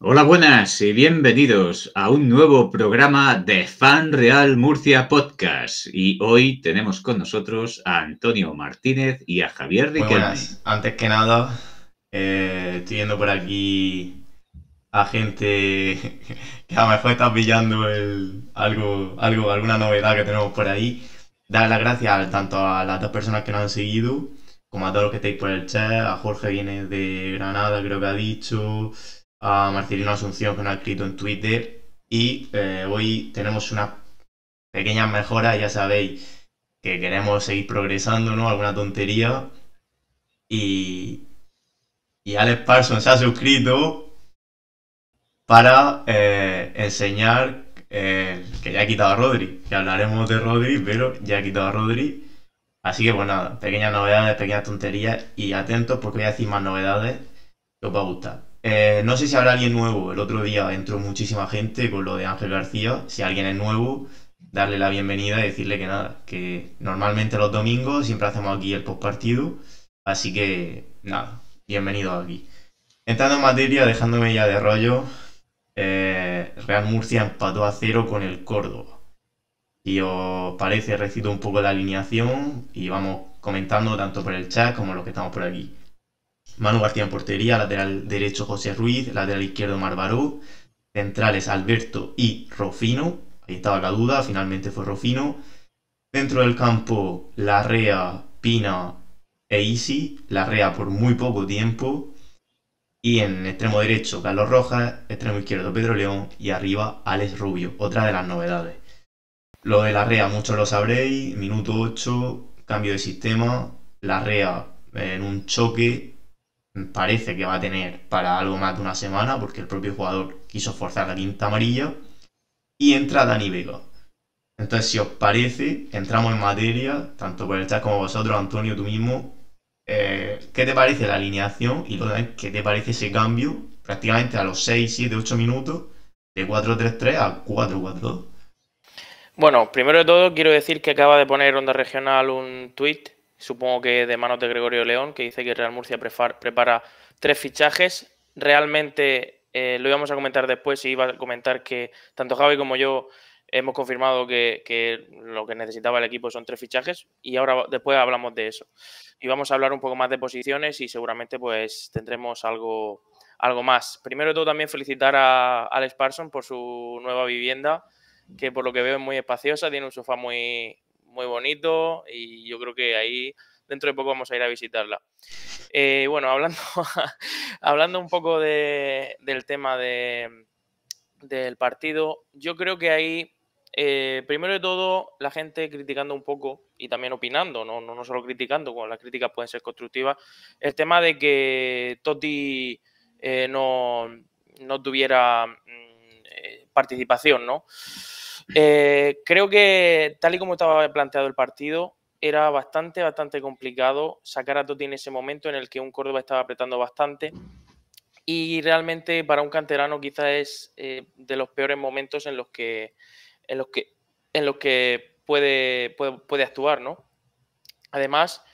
Hola, buenas y bienvenidos a un nuevo programa de Fan Real Murcia Podcast. Y hoy tenemos con nosotros a Antonio Martínez y a Javier Riquelme. Antes que nada, eh, estoy viendo por aquí a gente que a lo mejor está pillando algo, algo, alguna novedad que tenemos por ahí. Dar las gracias tanto a las dos personas que nos han seguido como a todos los que estáis por el chat. A Jorge viene de Granada, creo que ha dicho a Marcelino Asunción que nos ha escrito en Twitter y eh, hoy tenemos unas pequeñas mejoras, ya sabéis que queremos seguir progresando, ¿no? Alguna tontería y, Alex Parsons se ha suscrito para eh, enseñar eh, que ya ha quitado a Rodri, que hablaremos de Rodri, pero ya ha quitado a Rodri. Así que pues nada, pequeñas novedades, pequeñas tonterías y atentos porque voy a decir más novedades que os va a gustar. Eh, no sé si habrá alguien nuevo. El otro día entró muchísima gente con lo de Ángel García. Si alguien es nuevo, darle la bienvenida y decirle que nada, que normalmente los domingos siempre hacemos aquí el post partido. Así que nada, bienvenido aquí. Entrando en materia, dejándome ya de rollo, eh, Real Murcia empató a cero con el Córdoba. Y os parece, recito un poco la alineación y vamos comentando tanto por el chat como los que estamos por aquí. Manu García en portería, lateral derecho José Ruiz, lateral izquierdo Marbaró, centrales Alberto y Rofino, ahí estaba la duda, finalmente fue Rofino. Dentro del campo, Larrea, Pina e Isi, Larrea por muy poco tiempo. Y en extremo derecho, Carlos Rojas, extremo izquierdo, Pedro León y arriba, Alex Rubio, otra de las novedades. Lo de Larrea, muchos lo sabréis, minuto 8, cambio de sistema, Larrea en un choque parece que va a tener para algo más de una semana, porque el propio jugador quiso forzar la quinta amarilla. Y entra Dani Vega. Entonces, si os parece, entramos en materia, tanto por el chat como vosotros, Antonio, tú mismo. Eh, ¿Qué te parece la alineación y qué te parece ese cambio prácticamente a los 6, 7, 8 minutos de 4-3-3 a 4-4-2? Bueno, primero de todo quiero decir que acaba de poner Onda Regional un tweet supongo que de manos de Gregorio León, que dice que Real Murcia prepara tres fichajes. Realmente eh, lo íbamos a comentar después y iba a comentar que tanto Javi como yo hemos confirmado que, lo que necesitaba el equipo son tres fichajes y ahora después hablamos de eso. Y vamos a hablar un poco más de posiciones y seguramente pues tendremos algo, algo más. Primero de todo también felicitar a Alex Parson por su nueva vivienda, que por lo que veo es muy espaciosa, tiene un sofá muy, muy bonito y yo creo que ahí dentro de poco vamos a ir a visitarla. Eh, bueno, hablando, hablando un poco de, del tema de, del partido, yo creo que ahí, eh, primero de todo, la gente criticando un poco y también opinando, no, no, solo criticando, como las críticas pueden ser constructivas, el tema de que Totti eh, no, no, tuviera mm, participación, ¿no? Eh, creo que tal y como estaba planteado el partido, era bastante, bastante complicado sacar a Totti en ese momento en el que un Córdoba estaba apretando bastante. Y realmente para un canterano quizás es eh, de los peores momentos en los que, en los que, en que puede, puede, actuar, ¿no? Además,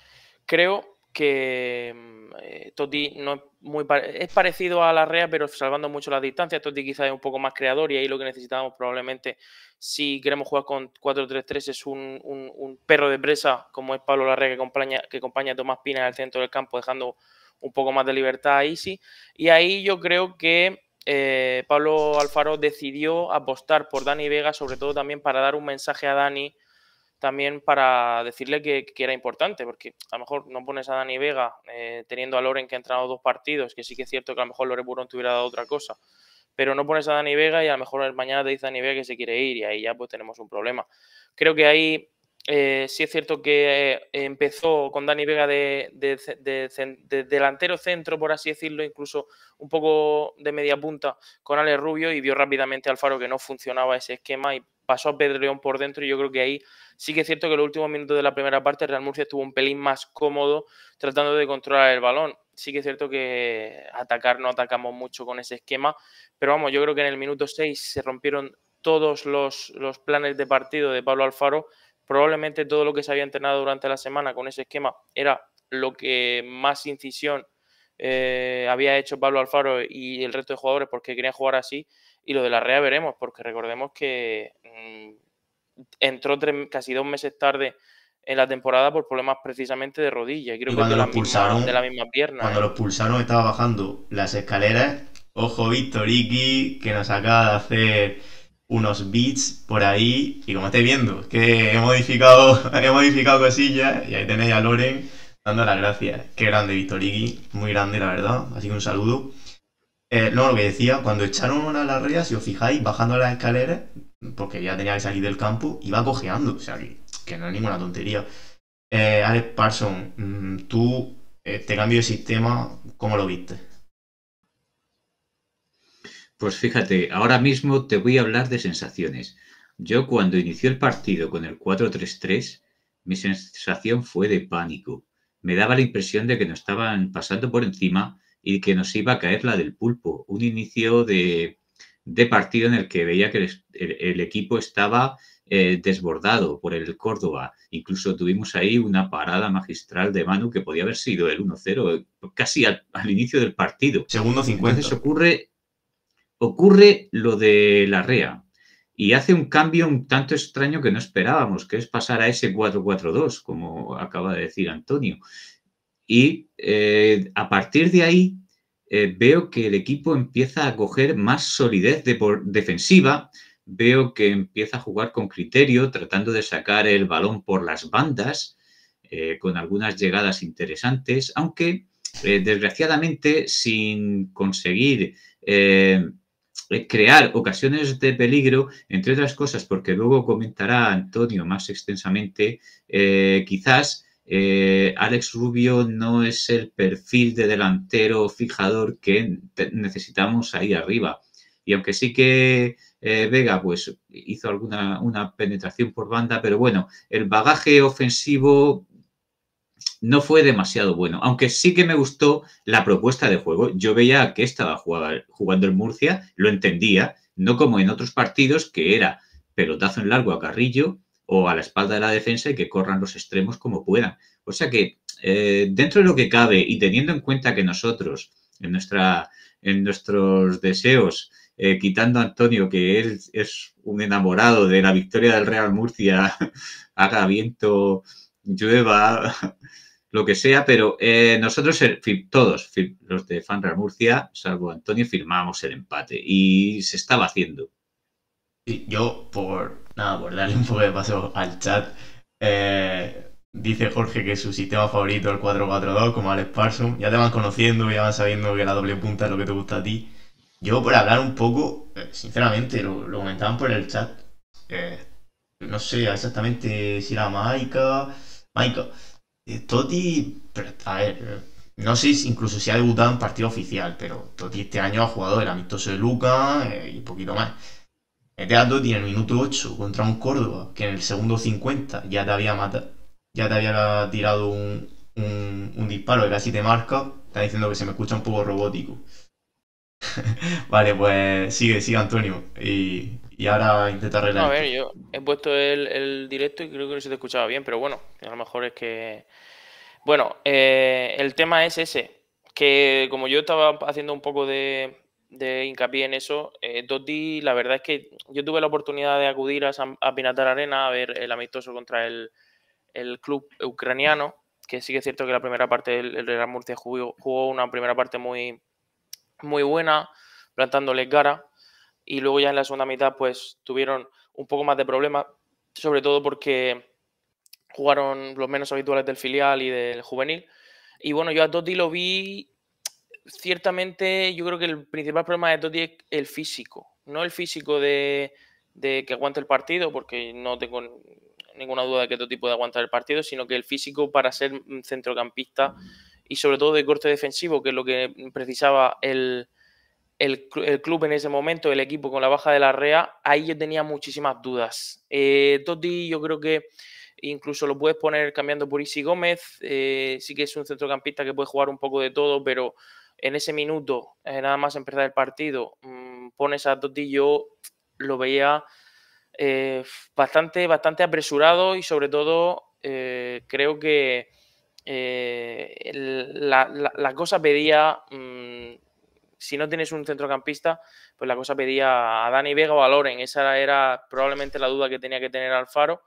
creo que mm, eh, Totti no es muy parecido a Larrea, pero salvando mucho las distancias. Totti quizás es un poco más creador y ahí lo que necesitamos probablemente si queremos jugar con 4-3-3 es un, perro de presa como es Pablo Larrea que acompaña, que acompaña a Tomás Pina en el centro del campo dejando un poco más de libertad a Easy. Y ahí yo creo que eh, Pablo Alfaro decidió apostar por Dani Vega, sobre todo también para dar un mensaje a Dani también para decirle que, que, era importante, porque a lo mejor no pones a Dani Vega eh, teniendo a Loren que ha entrado dos partidos, que sí que es cierto que a lo mejor Loren Burón te hubiera dado otra cosa, pero no pones a Dani Vega y a lo mejor mañana te dice Dani Vega que se quiere ir y ahí ya pues tenemos un problema. Creo que ahí eh, sí es cierto que eh, empezó con Dani Vega de, delantero centro, por así decirlo, incluso un poco de media punta con Ale Rubio y vio rápidamente Alfaro que no funcionaba ese esquema y pasó a Pedro por dentro y yo creo que ahí sí que es cierto que en los últimos minutos de la primera parte Real Murcia estuvo un pelín más cómodo tratando de controlar el balón. Sí que es cierto que atacar no atacamos mucho con ese esquema, pero vamos, yo creo que en el minuto 6 se rompieron todos los, planes de partido de Pablo Alfaro. Probablemente todo lo que se había entrenado durante la semana con ese esquema era lo que más incisión eh, había hecho Pablo Alfaro y el resto de jugadores porque querían jugar así y lo de la REA veremos, porque recordemos que mm, entró casi dos meses tarde en la temporada por problemas precisamente de rodilla. y cuando pulsaron, de la misma pierna. Cuando los pulsaron estaba bajando las escaleras. Ojo Igui, que nos acaba de hacer unos beats por ahí. Y como estáis viendo, que he modificado, he modificado cosillas. Y ahí tenéis a Loren dando las gracias. Qué grande Victoriki, muy grande la verdad. Así que un saludo. Eh, no, lo que decía, cuando echaron a Larrea, si os fijáis, bajando las escaleras, porque ya tenía que salir del campo, iba cojeando. O sea, que, no es ninguna tontería. Eh, Alex Parson, mm, tú, este cambio de sistema, ¿cómo lo viste? Pues fíjate, ahora mismo te voy a hablar de sensaciones. Yo cuando inició el partido con el 4-3-3, mi sensación fue de pánico. Me daba la impresión de que nos estaban pasando por encima y que nos iba a caer la del pulpo. Un inicio de, partido en el que veía que el, equipo estaba eh, desbordado por el Córdoba. Incluso tuvimos ahí una parada magistral de Manu que podía haber sido el 1-0 casi al, inicio del partido. Segundo 50. Entonces ocurre, ocurre lo de la REA y hace un cambio un tanto extraño que no esperábamos, que es pasar a ese 4-4-2, como acaba de decir Antonio. Y eh, a partir de ahí eh, veo que el equipo empieza a coger más solidez defensiva, veo que empieza a jugar con criterio, tratando de sacar el balón por las bandas, eh, con algunas llegadas interesantes, aunque desgraciadamente sin conseguir crear ocasiones de peligro, entre otras cosas, porque luego comentará Antonio más extensamente, quizás eh, Alex Rubio no es el perfil de delantero fijador que necesitamos ahí arriba. Y aunque sí que eh, Vega pues, hizo alguna una penetración por banda, pero bueno, el bagaje ofensivo no fue demasiado bueno. Aunque sí que me gustó la propuesta de juego. Yo veía que estaba jugando el Murcia, lo entendía, no como en otros partidos que era pelotazo en largo a Carrillo o a la espalda de la defensa y que corran los extremos como puedan. O sea que eh, dentro de lo que cabe y teniendo en cuenta que nosotros, en, nuestra, en nuestros deseos, eh, quitando a Antonio, que él es un enamorado de la victoria del Real Murcia, haga viento, llueva, lo que sea, pero eh, nosotros, todos los de Fan Real Murcia, salvo Antonio, firmamos el empate y se estaba haciendo. Yo, por, Nada, por darle un poco de paso al chat. Eh, dice Jorge que su sistema favorito es el 4-4-2, como Alex Parsons. Ya te van conociendo, ya van sabiendo que la doble punta es lo que te gusta a ti. Yo, por hablar un poco, eh, sinceramente, lo, comentaban por el chat. Eh, no sé exactamente si era Maika. Maika. Toti. A ver, no sé incluso si ha debutado en partido oficial, pero Toti este año ha jugado el amistoso de Luca y y poquito más. Este tiene el minuto 8 contra un Córdoba que en el segundo 50 ya te había ya te había tirado un, un, disparo que casi te marca. Está diciendo que se me escucha un poco robótico. vale, pues sigue, sigue Antonio. Y, ahora intenta arreglar. a ver, yo he puesto el, directo y creo que no se te escuchaba bien, pero bueno, a lo mejor es que. Bueno, eh, el tema es ese. Que como yo estaba haciendo un poco de, de hincapié en eso. Eh, la verdad es que yo tuve la oportunidad de acudir a, San, Pinatar Arena a ver el amistoso contra el, el club ucraniano, que sí que es cierto que la primera parte el Real Murcia jugó, una primera parte muy, muy buena, plantándole cara, y luego ya en la segunda mitad pues tuvieron un poco más de problemas, sobre todo porque jugaron los menos habituales del filial y del juvenil. Y bueno, yo a Totti lo vi ciertamente yo creo que el principal problema de Totti es el físico, no el físico de, que aguante el partido, porque no tengo ninguna duda de que Totti puede aguantar el partido, sino que el físico para ser mm, centrocampista y sobre todo de corte defensivo, que es lo que precisaba el, club en ese momento, el equipo con la baja de la REA, ahí yo tenía muchísimas dudas. Eh, Totti yo creo que incluso lo puedes poner cambiando por Isi Gómez, eh, sí que es un centrocampista que puede jugar un poco de todo, pero en ese minuto, eh, nada más empezar el partido, pones a Totti, yo lo veía eh, bastante, bastante apresurado y sobre todo eh, creo que la, cosa pedía, mm, si no tienes un centrocampista, pues la cosa pedía a Dani Vega o a Loren. Esa era probablemente la duda que tenía que tener Alfaro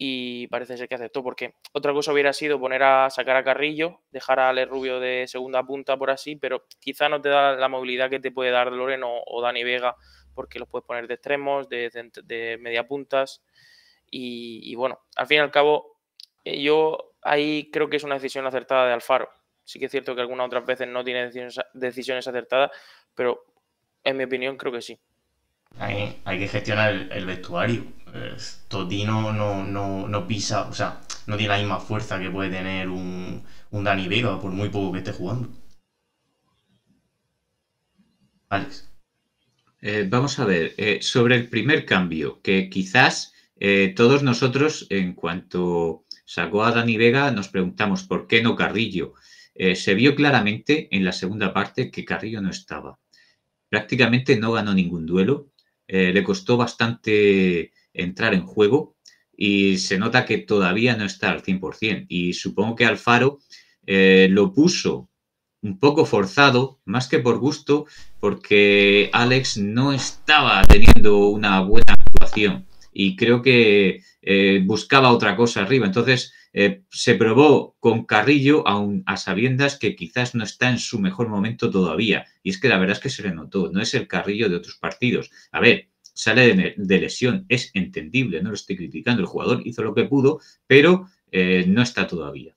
y parece ser que aceptó, porque otra cosa hubiera sido poner a sacar a Carrillo, dejar a Ale Rubio de segunda punta por así, pero quizá no te da la movilidad que te puede dar Loreno o Dani Vega, porque los puedes poner de extremos, de, media puntas. Y, bueno, al fin y al cabo, eh, yo ahí creo que es una decisión acertada de Alfaro. Sí que es cierto que algunas otras veces no tiene decisiones, acertadas, pero en mi opinión creo que sí. Hay, que gestionar el vestuario pues, Totino no, no, pisa, o sea, no tiene la misma fuerza que puede tener un, un Dani Vega, por muy poco que esté jugando. Alex. Eh, vamos a ver, eh, sobre el primer cambio, que quizás eh, todos nosotros, en cuanto sacó a Dani Vega, nos preguntamos por qué no Carrillo. se vio claramente en la segunda parte que Carrillo no estaba. Prácticamente no ganó ningún duelo. le costó bastante entrar en juego y se nota que todavía no está al 100%. Y supongo que Alfaro eh, lo puso un poco forzado, más que por gusto, porque Alex no estaba teniendo una buena actuación y creo que eh, buscaba otra cosa arriba. Entonces eh, se probó con Carrillo aún a sabiendas que quizás no está en su mejor momento todavía. Y es que la verdad es que se le notó, no es el Carrillo de otros partidos. A ver, sale de, lesión, es entendible, no lo estoy criticando, el jugador hizo lo que pudo, pero eh, no está todavía.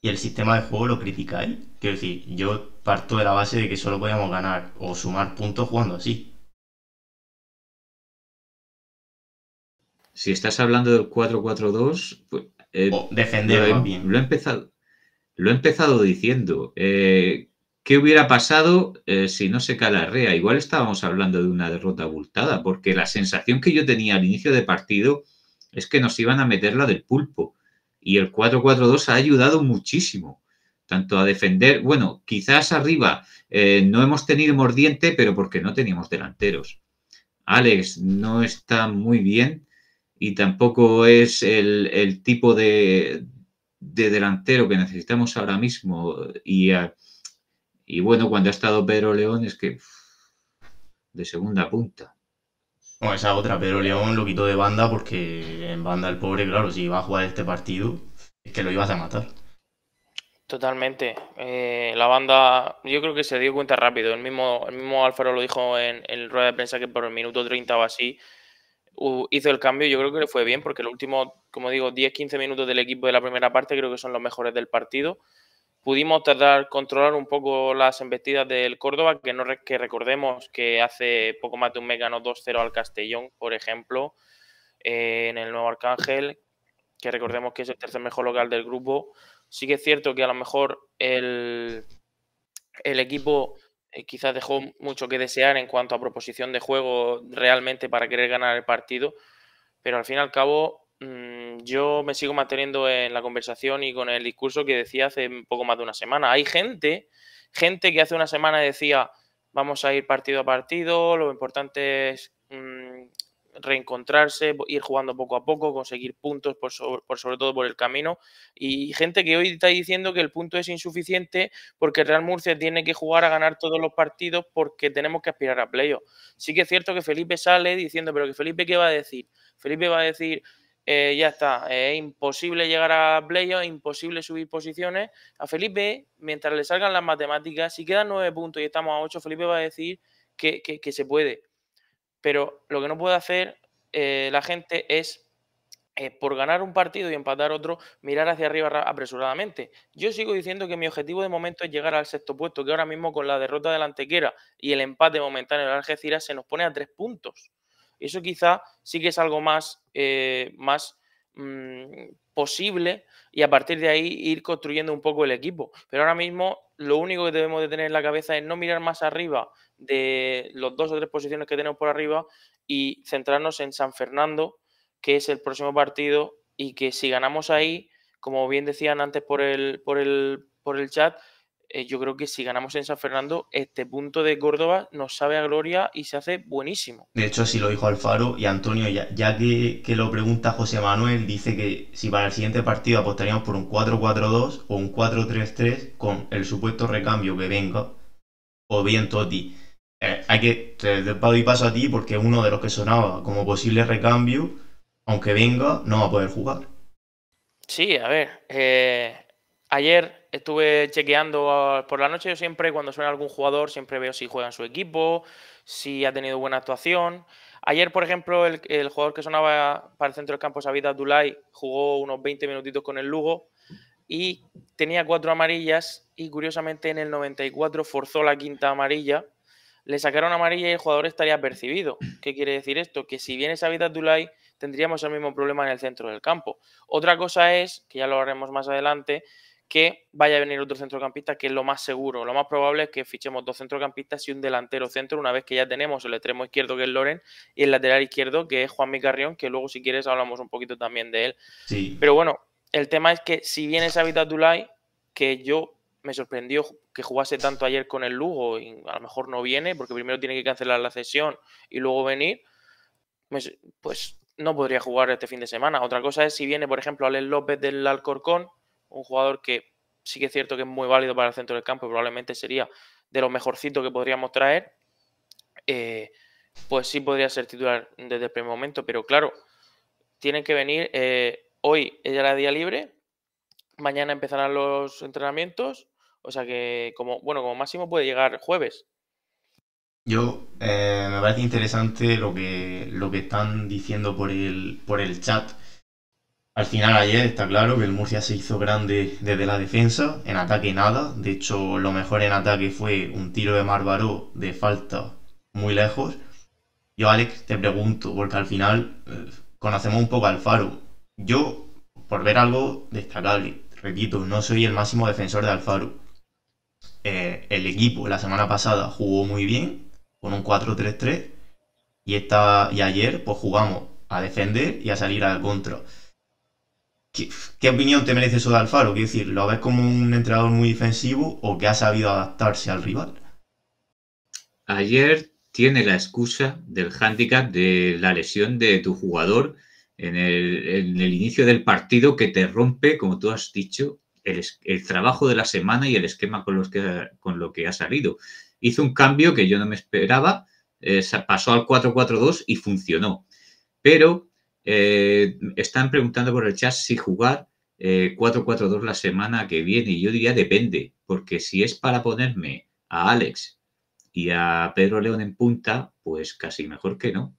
¿Y el sistema de juego lo critica, criticáis? Quiero decir, yo parto de la base de que solo podíamos ganar o sumar puntos jugando así. Si estás hablando del 4-4-2, pues, eh, defender lo he, bien. Lo he empezado, lo he empezado diciendo. Eh, ¿Qué hubiera pasado eh, si no se calarrea? Igual estábamos hablando de una derrota abultada, porque la sensación que yo tenía al inicio de partido es que nos iban a meter la del pulpo. Y el 4-4-2 ha ayudado muchísimo, tanto a defender, bueno, quizás arriba eh, no hemos tenido mordiente, pero porque no teníamos delanteros. Alex no está muy bien y tampoco es el, tipo de, de, delantero que necesitamos ahora mismo. Y y bueno, cuando ha estado Pedro León es que de segunda punta. esa otra, Pedro León lo quitó de banda porque en banda el pobre, claro, si iba a jugar este partido, es que lo ibas a matar. Totalmente. Eh, la banda, yo creo que se dio cuenta rápido. El mismo, el mismo Álvaro lo dijo en, el rueda de prensa que por el minuto 30 o así hizo el cambio. Yo creo que le fue bien porque los últimos, como digo, 10-15 minutos del equipo de la primera parte creo que son los mejores del partido pudimos tardar controlar un poco las embestidas del Córdoba, que no que recordemos que hace poco más de un mes ganó 2-0 al Castellón, por ejemplo, eh, en el Nuevo Arcángel, que recordemos que es el tercer mejor local del grupo. Sí que es cierto que a lo mejor el, el equipo eh, quizás dejó mucho que desear en cuanto a proposición de juego realmente para querer ganar el partido, pero al fin y al cabo Mm, yo me sigo manteniendo en la conversación y con el discurso que decía hace poco más de una semana. Hay gente, gente que hace una semana decía, vamos a ir partido a partido, lo importante es mm, reencontrarse, ir jugando poco a poco, conseguir puntos por sobre, todo por el camino. Y gente que hoy está diciendo que el punto es insuficiente porque Real Murcia tiene que jugar a ganar todos los partidos porque tenemos que aspirar a playoff. Sí que es cierto que Felipe sale diciendo, pero que Felipe, ¿qué va a decir? Felipe va a decir, eh, ya está. Es imposible llegar a playoff, imposible subir posiciones. A Felipe, mientras le salgan las matemáticas, si quedan nueve puntos y estamos a ocho, Felipe va a decir que, se puede. Pero lo que no puede hacer eh, la gente es, eh, por ganar un partido y empatar otro, mirar hacia arriba apresuradamente. Yo sigo diciendo que mi objetivo de momento es llegar al sexto puesto, que ahora mismo con la derrota del Antequera y el empate momentáneo de Algeciras se nos pone a tres puntos. Eso quizá sí que es algo más, eh, más mm, posible y a partir de ahí ir construyendo un poco el equipo. Pero ahora mismo lo único que debemos de tener en la cabeza es no mirar más arriba de los dos o tres posiciones que tenemos por arriba y centrarnos en San Fernando, que es el próximo partido y que si ganamos ahí, como bien decían antes por el, por por el chat, eh, yo creo que si ganamos en San Fernando, este punto de Córdoba nos sabe a gloria y se hace buenísimo. De hecho, así lo dijo Alfaro y Antonio, ya, que, lo pregunta José Manuel, dice que si para el siguiente partido apostaríamos por un 4-4-2 o un 4-3-3 con el supuesto recambio que venga, o bien Toti. Eh, hay que, te, te y paso a ti porque uno de los que sonaba como posible recambio, aunque venga, no va a poder jugar. Sí, a ver, eh, ayer estuve chequeando ah, por la noche. Yo siempre, cuando suena algún jugador, siempre veo si juega en su equipo, si ha tenido buena actuación. Ayer, por ejemplo, el, jugador que sonaba para el centro del campo, Sabita Dulay, jugó unos 20 minutitos con el Lugo y tenía cuatro amarillas. Y curiosamente, en el 94 forzó la quinta amarilla. Le sacaron amarilla y el jugador estaría percibido. ¿Qué quiere decir esto? Que si viene Sabita Dulay tendríamos el mismo problema en el centro del campo. Otra cosa es, que ya lo haremos más adelante, que vaya a venir otro centrocampista, que es lo más seguro. Lo más probable es que fichemos dos centrocampistas y un delantero centro, una vez que ya tenemos el extremo izquierdo, que es Loren, y el lateral izquierdo, que es Juan Micarrión, que luego, si quieres, hablamos un poquito también de él. Pero bueno, el tema es que si viene Sabita Tulay que yo me sorprendió que jugase tanto ayer con el Lugo, y a lo mejor no viene, porque primero tiene que cancelar la sesión y luego venir, pues, pues no podría jugar este fin de semana. Otra cosa es si viene, por ejemplo, Alex López del Alcorcón, un jugador que sí que es cierto que es muy válido para el centro del campo y probablemente sería de los mejorcitos que podríamos traer, eh, pues sí podría ser titular desde el primer momento, pero claro, tienen que venir, eh, hoy ya era día libre, mañana empezarán los entrenamientos, o sea que como, bueno, como máximo puede llegar jueves. Yo eh, me parece interesante lo que, lo que están diciendo por el, por el chat al final ayer está claro que el Murcia se hizo grande desde la defensa, en ataque nada, de hecho lo mejor en ataque fue un tiro de Marbaró de falta muy lejos. Yo Alex te pregunto, porque al final eh, conocemos un poco al Alfaro, Yo, por ver algo destacable, repito, no soy el máximo defensor de Alfaro. Eh, el equipo la semana pasada jugó muy bien, con un 4-3-3, y, y ayer pues jugamos a defender y a salir al contra. ¿Qué, opinión te merece eso de Alfaro? Quiero decir, ¿lo ves como un entrenador muy defensivo o que ha sabido adaptarse al rival? Ayer tiene la excusa del hándicap de la lesión de tu jugador en el, inicio del partido que te rompe, como tú has dicho, el, trabajo de la semana y el esquema con, lo que ha salido. Hizo un cambio que yo no me esperaba, eh, pasó al 4-4-2 y funcionó. Pero eh, están preguntando por el chat si jugar 4-4-2 eh, la semana que viene. Y yo diría depende, porque si es para ponerme a Alex y a Pedro León en punta, pues casi mejor que no.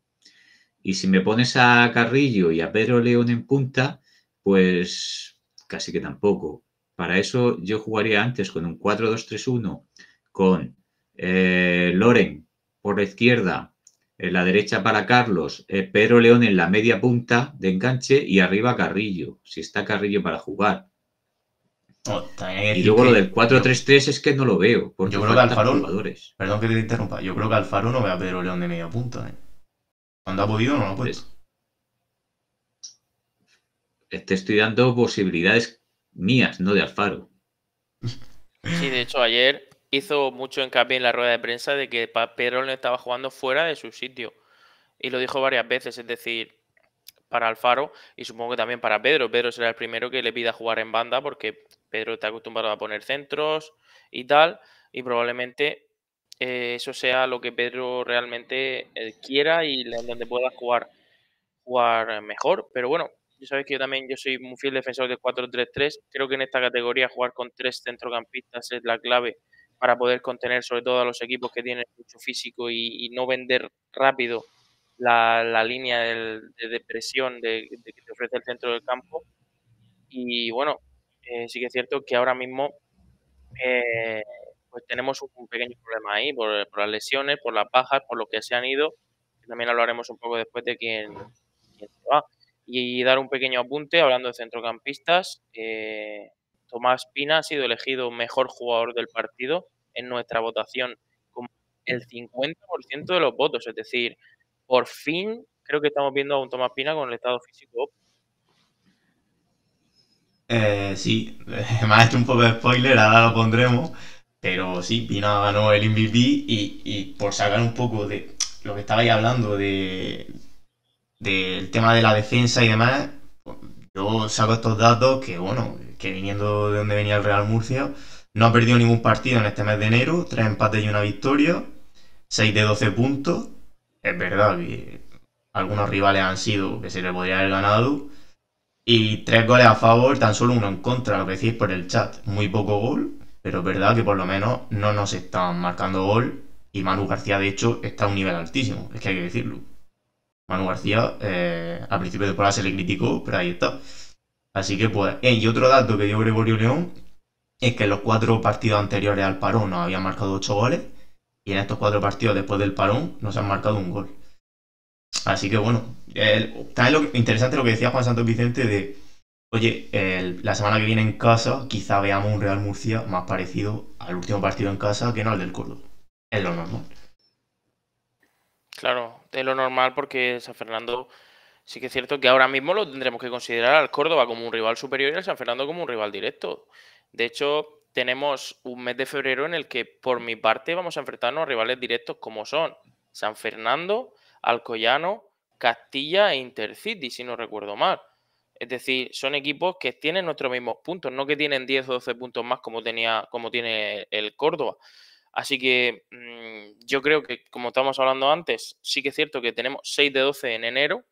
Y si me pones a Carrillo y a Pedro León en punta, pues casi que tampoco. Para eso yo jugaría antes con un 4-2-3-1, con eh, Loren por la izquierda, en la derecha para Carlos, eh, Pedro León en la media punta de enganche y arriba Carrillo, si está Carrillo para jugar. y luego lo del 4-3-3 es que no lo veo. Porque yo creo que Alfaro. Jugadores. Perdón que te interrumpa. Yo creo que Alfaro no ve a Pedro León de media punta. ¿eh? Cuando ha podido, no lo ha puesto. te estoy dando posibilidades mías, no de Alfaro. Sí, de hecho, ayer hizo mucho hincapié en la rueda de prensa de que Pedro no estaba jugando fuera de su sitio. Y lo dijo varias veces, es decir, para Alfaro y supongo que también para Pedro. Pedro será el primero que le pida jugar en banda porque Pedro está acostumbrado a poner centros y tal. Y probablemente eh, eso sea lo que Pedro realmente eh, quiera y donde pueda jugar, jugar mejor. Pero bueno, yo sabes que yo también yo soy muy fiel defensor del 4-3-3. Creo que en esta categoría jugar con tres centrocampistas es la clave para poder contener sobre todo a los equipos que tienen mucho físico y, no vender rápido la, línea de depresión de, que te ofrece el centro del campo. Y bueno, eh, sí que es cierto que ahora mismo eh, pues tenemos un pequeño problema ahí por, las lesiones, por las bajas, por lo que se han ido. también hablaremos un poco después de quién, va. Y, dar un pequeño apunte hablando de centrocampistas. Eh, Tomás Pina ha sido elegido mejor jugador del partido en nuestra votación con el 50% de los votos. Es decir, por fin creo que estamos viendo a un Tomás Pina con el estado físico. Eh, sí, me hecho un poco de spoiler, ahora lo pondremos. Pero sí, Pina ganó el MVP y, y por sacar un poco de lo que estabais hablando de del tema de la defensa y demás, yo saco estos datos que, bueno, que viniendo de donde venía el Real Murcia, no ha perdido ningún partido en este mes de enero, tres empates y una victoria, 6 de 12 puntos. Es verdad que algunos rivales han sido que se le podría haber ganado. Y tres goles a favor, tan solo uno en contra, lo que decís por el chat. Muy poco gol, pero es verdad que por lo menos no nos están marcando gol. Y Manu García, de hecho, está a un nivel altísimo, es que hay que decirlo. Manu García, eh, al principio de temporada se le criticó, pero ahí está. Así que, pues, y otro dato que dio Gregorio León es que en los cuatro partidos anteriores al parón nos habían marcado ocho goles y en estos cuatro partidos después del parón nos han marcado un gol. Así que bueno, también lo interesante lo que decía Juan Santos Vicente de, oye, la semana que viene en casa quizá veamos un Real Murcia más parecido al último partido en casa que no al del Córdoba. Es lo normal. Claro, es lo normal porque San Fernando sí que es cierto que ahora mismo lo tendremos que considerar al Córdoba como un rival superior y al San Fernando como un rival directo. De hecho, tenemos un mes de febrero en el que, por mi parte, vamos a enfrentarnos a rivales directos como son San Fernando, Alcoyano, Castilla e Intercity, si no recuerdo mal. Es decir, son equipos que tienen nuestros mismos puntos, no que tienen 10 o 12 puntos más como, tenía, como tiene el Córdoba. Así que mm, yo creo que, como estábamos hablando antes, sí que es cierto que tenemos 6 de 12 en enero.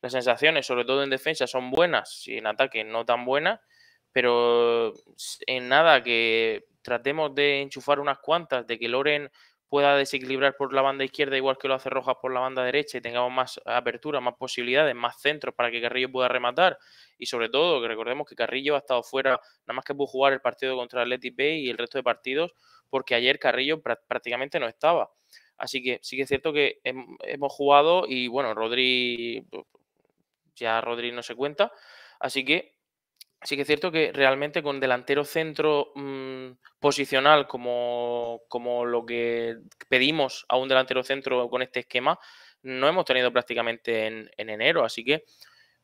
Las sensaciones, sobre todo en defensa, son buenas y en ataque no tan buenas pero en nada que tratemos de enchufar unas cuantas, de que Loren pueda desequilibrar por la banda izquierda igual que lo hace Rojas por la banda derecha y tengamos más apertura, más posibilidades, más centros para que Carrillo pueda rematar y sobre todo que recordemos que Carrillo ha estado fuera, nada más que pudo jugar el partido contra Athletic Bay y el resto de partidos porque ayer Carrillo prácticamente no estaba. Así que sí que es cierto que hemos jugado y bueno, Rodri ya Rodri no se cuenta, así que sí que es cierto que realmente con delantero centro mm, posicional como, lo que pedimos a un delantero centro con este esquema, no hemos tenido prácticamente en, enero. Así que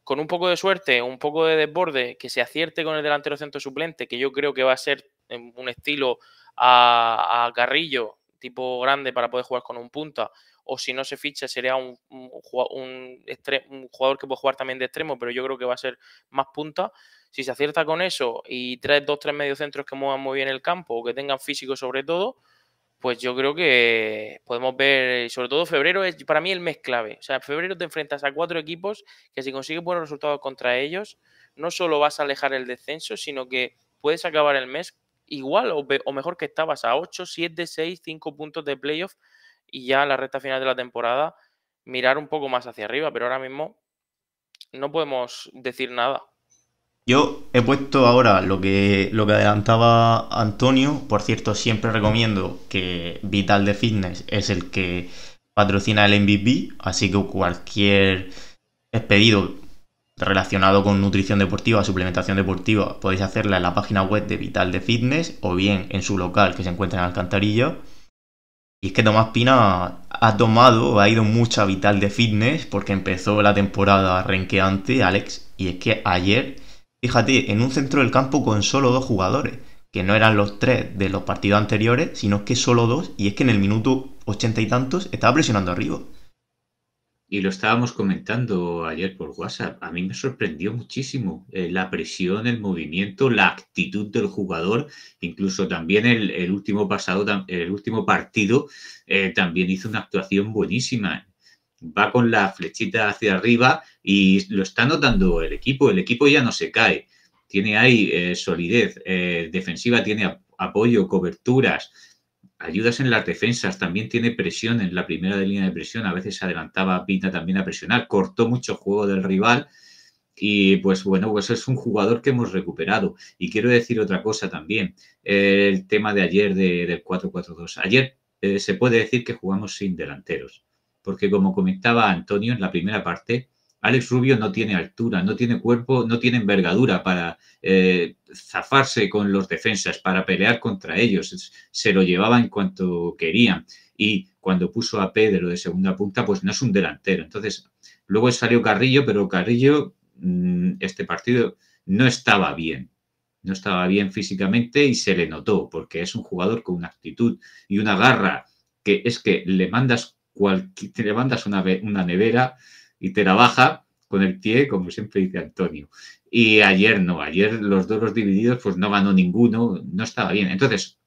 con un poco de suerte, un poco de desborde, que se acierte con el delantero centro suplente, que yo creo que va a ser em, un estilo a, Carrillo, tipo grande para poder jugar con un punta, o si no se ficha sería un, un, jugador que puede jugar también de extremo, pero yo creo que va a ser más punta. Si se acierta con eso y traes dos, tres mediocentros que muevan muy bien el campo o que tengan físico sobre todo, pues yo creo que podemos ver, sobre todo febrero es para mí el mes clave. O sea, en febrero te enfrentas a cuatro equipos que si consigues buenos resultados contra ellos, no solo vas a alejar el descenso, sino que puedes acabar el mes igual o, mejor que estabas a 8, 7, 6, 5 puntos de playoff y ya la recta final de la temporada mirar un poco más hacia arriba, pero ahora mismo no podemos decir nada. Yo he puesto ahora lo que, lo que adelantaba Antonio. Por cierto, siempre recomiendo que Vital de Fitness es el que patrocina el MVP, así que cualquier pedido relacionado con nutrición deportiva, suplementación deportiva, podéis hacerla en la página web de Vital de Fitness o bien en su local que se encuentra en Alcantarilla. Y es que Tomás Pina ha tomado, ha ido mucho a Vital de Fitness porque empezó la temporada renqueante, Alex, y es que ayer Fíjate, en un centro del campo con solo dos jugadores, que no eran los tres de los partidos anteriores, sino que solo dos, y es que en el minuto ochenta y tantos estaba presionando arriba. Y lo estábamos comentando ayer por WhatsApp. A mí me sorprendió muchísimo eh, la presión, el movimiento, la actitud del jugador. Incluso también el, último pasado, el último partido, eh, también hizo una actuación buenísima va con la flechita hacia arriba y lo está notando el equipo. El equipo ya no se cae. Tiene ahí eh, solidez eh, defensiva, tiene apoyo, coberturas, ayudas en las defensas, también tiene presión en la primera línea de presión. A veces se adelantaba Pinta también a presionar, cortó mucho juego del rival. Y pues bueno, pues es un jugador que hemos recuperado. Y quiero decir otra cosa también, eh, el tema de ayer del 4-4-2. Ayer se puede decir que jugamos sin delanteros porque como comentaba Antonio en la primera parte, Alex Rubio no tiene altura, no tiene cuerpo, no tiene envergadura para eh, zafarse con los defensas, para pelear contra ellos. Se lo llevaban cuanto querían. Y cuando puso a Pedro de segunda punta, pues no es un delantero. Entonces, luego salió Carrillo, pero Carrillo, mm, este partido, no estaba bien. No estaba bien físicamente y se le notó, porque es un jugador con una actitud y una garra que es que le mandas te levantas una, una nevera y te la baja con el pie, como siempre dice Antonio. Y ayer no, ayer los dos los divididos pues no ganó ninguno, no estaba bien. Entonces,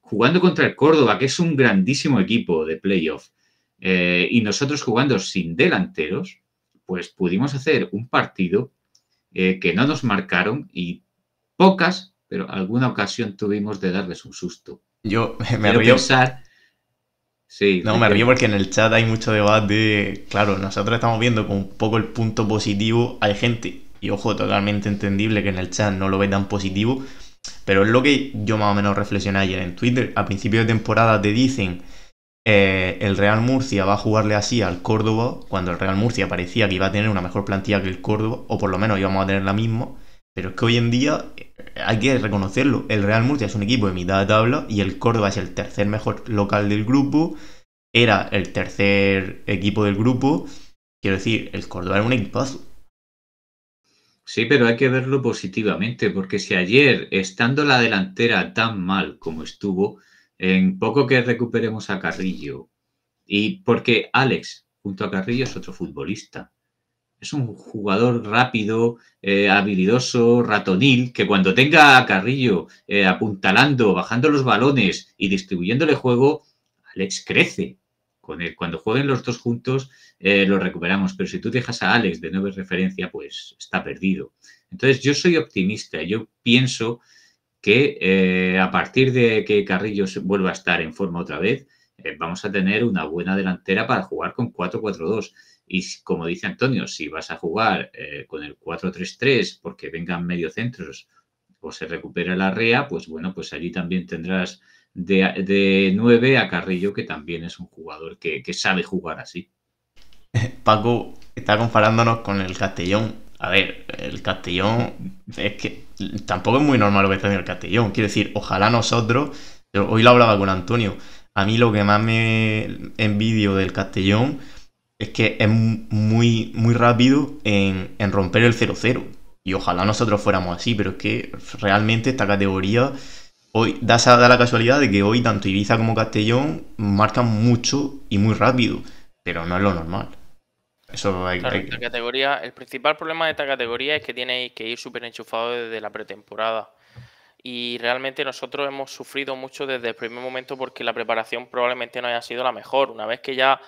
jugando contra el Córdoba, que es un grandísimo equipo de playoff, eh, y nosotros jugando sin delanteros, pues pudimos hacer un partido eh, que no nos marcaron y pocas, pero alguna ocasión tuvimos de darles un susto. Yo me no, me río porque en el chat hay mucho debate. claro, nosotros estamos viendo con un poco el punto positivo. Hay gente, y ojo, totalmente entendible que en el chat no lo ve tan positivo. Pero es lo que yo más o menos reflexioné ayer en Twitter. A principio de temporada te dicen eh, el Real Murcia va a jugarle así al Córdoba, cuando el Real Murcia parecía que iba a tener una mejor plantilla que el Córdoba, o por lo menos íbamos a tener la misma. Pero es que hoy en día eh, hay que reconocerlo. El Real Murcia es un equipo de mitad de tabla y el Córdoba es el tercer mejor local del grupo. Era el tercer equipo del grupo. Quiero decir, el Córdoba era un equipazo. Sí, pero hay que verlo positivamente, porque si ayer, estando la delantera tan mal como estuvo, en poco que recuperemos a Carrillo, y porque Alex, junto a Carrillo, es otro futbolista, es un jugador rápido, eh, habilidoso, ratonil, que cuando tenga a Carrillo eh, apuntalando, bajando los balones y distribuyéndole juego, Alex crece. Con Cuando jueguen los dos juntos, eh, lo recuperamos. Pero si tú dejas a Alex de en referencia, pues está perdido. Entonces, yo soy optimista. Yo pienso que a partir de que Carrillo vuelva a estar en forma otra vez, vamos a tener una buena delantera para jugar con 4-4-2. Y como dice Antonio, si vas a jugar eh, con el 4-3-3 porque vengan medio centros o se recupera la REA, pues bueno, pues allí también tendrás de, de 9 a Carrillo, que también es un jugador que, sabe jugar así. Paco está comparándonos con el Castellón. A ver, el Castellón es que tampoco es muy normal lo que está en el Castellón. Quiero decir, ojalá nosotros, hoy lo hablaba con Antonio, a mí lo que más me envidio del Castellón es que es muy, muy rápido en, romper el 0-0. Y ojalá nosotros fuéramos así, pero es que realmente esta categoría hoy da, da la casualidad de que hoy tanto Ibiza como Castellón marcan mucho y muy rápido, pero no es lo normal. Eso hay, categoría, el principal problema de esta categoría es que tiene que ir súper enchufado desde la pretemporada. Y realmente nosotros hemos sufrido mucho desde el primer momento porque la preparación probablemente no haya sido la mejor. Una vez que ya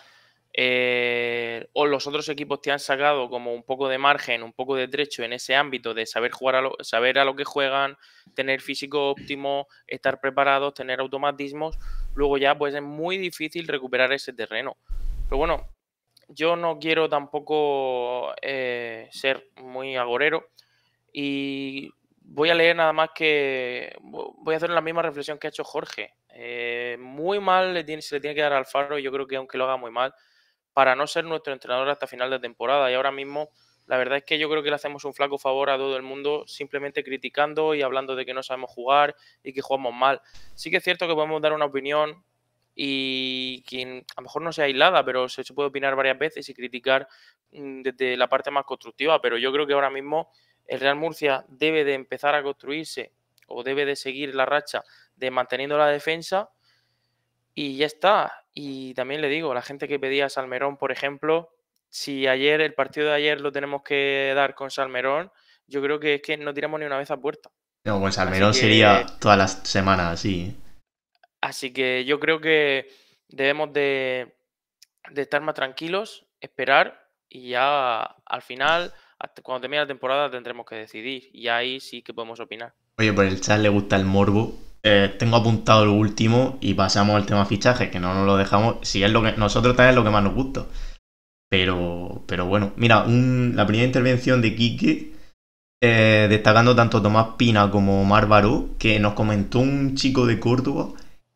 eh, o los otros equipos te han sacado como un poco de margen, un poco de trecho en ese ámbito de saber jugar a lo, que juegan, tener físico óptimo, estar preparados, tener automatismos, luego ya pues es muy difícil recuperar ese terreno. Pero bueno, yo no quiero tampoco eh, ser muy agorero y voy a leer nada más que voy a hacer la misma reflexión que ha hecho Jorge. Eh, muy mal se le tiene que dar al faro yo creo que aunque lo haga muy mal, para no ser nuestro entrenador hasta final de temporada. Y ahora mismo, la verdad es que yo creo que le hacemos un flaco favor a todo el mundo simplemente criticando y hablando de que no sabemos jugar y que jugamos mal. Sí que es cierto que podemos dar una opinión y quien a lo mejor no sea aislada, pero se, puede opinar varias veces y criticar mm, desde la parte más constructiva. Pero yo creo que ahora mismo el Real Murcia debe de empezar a construirse o debe de seguir la racha de manteniendo la defensa y ya está. Y también le digo, la gente que pedía Salmerón, por ejemplo, si ayer, el partido de ayer lo tenemos que dar con Salmerón, yo creo que es que no tiramos ni una vez a puerta. No, pues Salmerón sería todas las semanas, sí. ¿eh? Así que yo creo que debemos de, estar más tranquilos, esperar y ya al final, cuando termine la temporada, tendremos que decidir y ahí sí que podemos opinar. Oye, por el chat le gusta el morbo eh, tengo apuntado lo último y pasamos al tema fichaje, que no nos lo dejamos. Si es lo que nosotros también es lo que más nos gusta. Pero, pero bueno, mira, la primera intervención de Quique, eh, destacando tanto Tomás Pina como Márvaro, que nos comentó un chico de Córdoba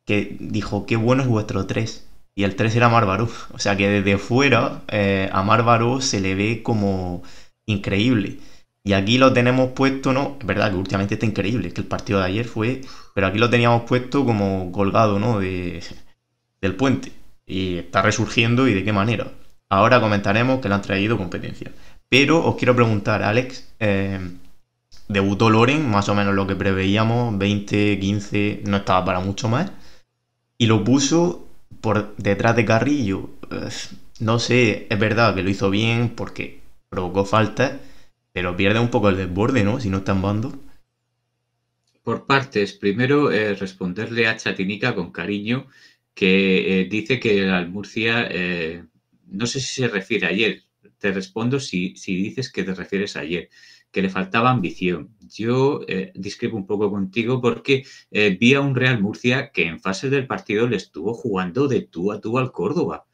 que dijo, qué bueno es vuestro 3. Y el 3 era Márvaro, O sea que desde fuera eh, a Márvaro se le ve como increíble. Y aquí lo tenemos puesto, ¿no? Es verdad que últimamente está increíble, es que el partido de ayer fue. Pero aquí lo teníamos puesto como colgado, ¿no? De, del puente. Y está resurgiendo y de qué manera. Ahora comentaremos que le han traído competencia. Pero os quiero preguntar, Alex. Eh, debutó Loren, más o menos lo que preveíamos, 20, 15, no estaba para mucho más. Y lo puso por detrás de Carrillo. Eh, no sé, es verdad que lo hizo bien porque provocó faltas pero pierde un poco el desborde, ¿no? Si no están bando. Por partes, primero eh, responderle a Chatinica con cariño, que eh, dice que el Murcia, eh, no sé si se refiere a ayer, te respondo si, si, dices que te refieres a ayer, que le faltaba ambición. Yo discrepo un poco contigo porque vi a un Real Murcia que en fase del partido le estuvo jugando de tú a tú al Córdoba.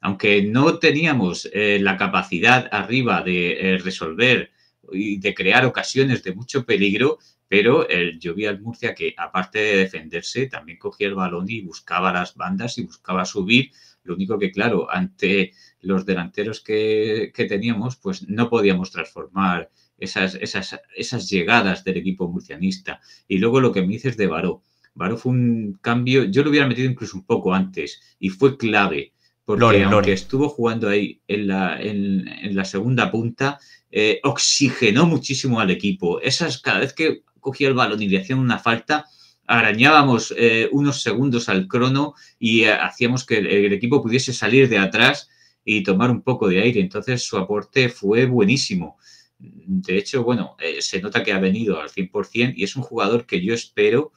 Aunque no teníamos la capacidad arriba de resolver y de crear ocasiones de mucho peligro, pero el al Murcia que aparte de defenderse también cogía el balón y buscaba las bandas y buscaba subir. Lo único que, claro, ante los delanteros que, que teníamos, pues no podíamos transformar esas, esas, esas, llegadas del equipo murcianista. Y luego lo que me dices de Baró. Baró fue un cambio, yo lo hubiera metido incluso un poco antes y fue clave porque aunque estuvo jugando ahí en la, segunda punta, eh, oxigenó muchísimo al equipo. Esas, cada vez que cogía el balón y le hacían una falta, arañábamos eh, unos segundos al crono y eh, hacíamos que el, equipo pudiese salir de atrás y tomar un poco de aire. Entonces su aporte fue buenísimo. De hecho, bueno, se nota que ha venido al 100% y es un jugador que yo espero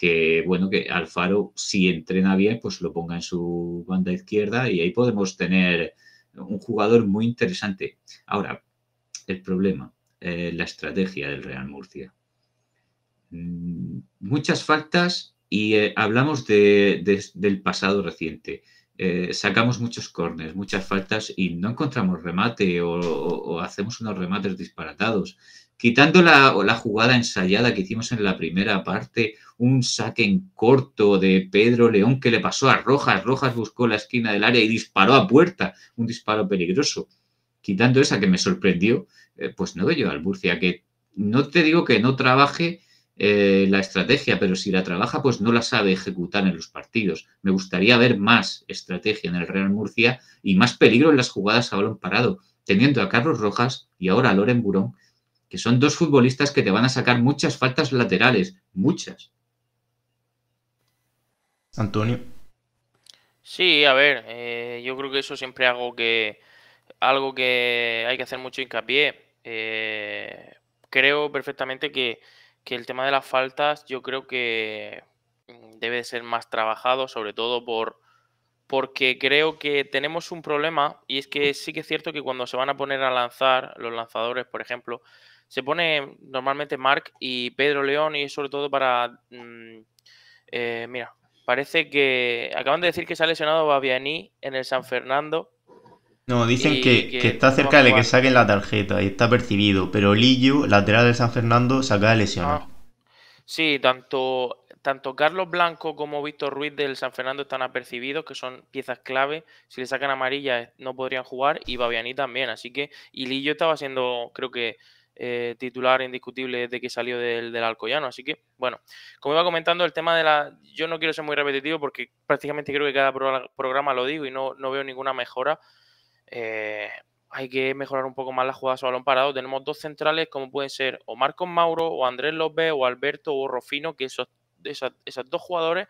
que bueno, que Alfaro, si entrena bien, pues lo ponga en su banda izquierda y ahí podemos tener un jugador muy interesante. Ahora, el problema, eh, la estrategia del Real Murcia. Mm, muchas faltas y eh, hablamos de, del pasado reciente. Eh, sacamos muchos córneres, muchas faltas y no encontramos remate o, hacemos unos remates disparatados. Quitando la, la jugada ensayada que hicimos en la primera parte un saque en corto de Pedro León que le pasó a Rojas. Rojas buscó la esquina del área y disparó a puerta, un disparo peligroso. Quitando esa que me sorprendió, eh, pues no veo al Murcia que no te digo que no trabaje eh, la estrategia, pero si la trabaja, pues no la sabe ejecutar en los partidos. Me gustaría ver más estrategia en el Real Murcia y más peligro en las jugadas a balón parado, teniendo a Carlos Rojas y ahora a Loren Burón, que son dos futbolistas que te van a sacar muchas faltas laterales, muchas. Antonio. Sí, a ver, eh, yo creo que eso siempre hago algo que, algo que hay que hacer mucho hincapié. Eh, creo perfectamente que, el tema de las faltas, yo creo que mm, debe de ser más trabajado, sobre todo por porque creo que tenemos un problema y es que sí que es cierto que cuando se van a poner a lanzar los lanzadores, por ejemplo, se pone normalmente Mark y Pedro León y sobre todo para... Mm, eh, mira, Parece que acaban de decir que se ha lesionado Babiani en el San Fernando. No, dicen que, está cerca de que saquen la tarjeta y está percibido, pero Lillo, lateral del San Fernando, se acaba de lesionar. Ah. Sí, tanto, tanto Carlos Blanco como Víctor Ruiz del San Fernando están apercibidos, que son piezas clave. Si le sacan amarilla eh, no podrían jugar y Babiani también, así que y Lillo estaba siendo, creo que eh, titular indiscutible desde que salió del, del, Alcoyano. Así que, bueno, como iba comentando, el tema de la. Yo no quiero ser muy repetitivo porque prácticamente creo que cada programa lo digo y no, veo ninguna mejora. Eh, hay que mejorar un poco más las jugadas a balón parado. Tenemos dos centrales como pueden ser o Marcos Mauro, o Andrés López, o Alberto, o Rofino, que esos, esas, dos jugadores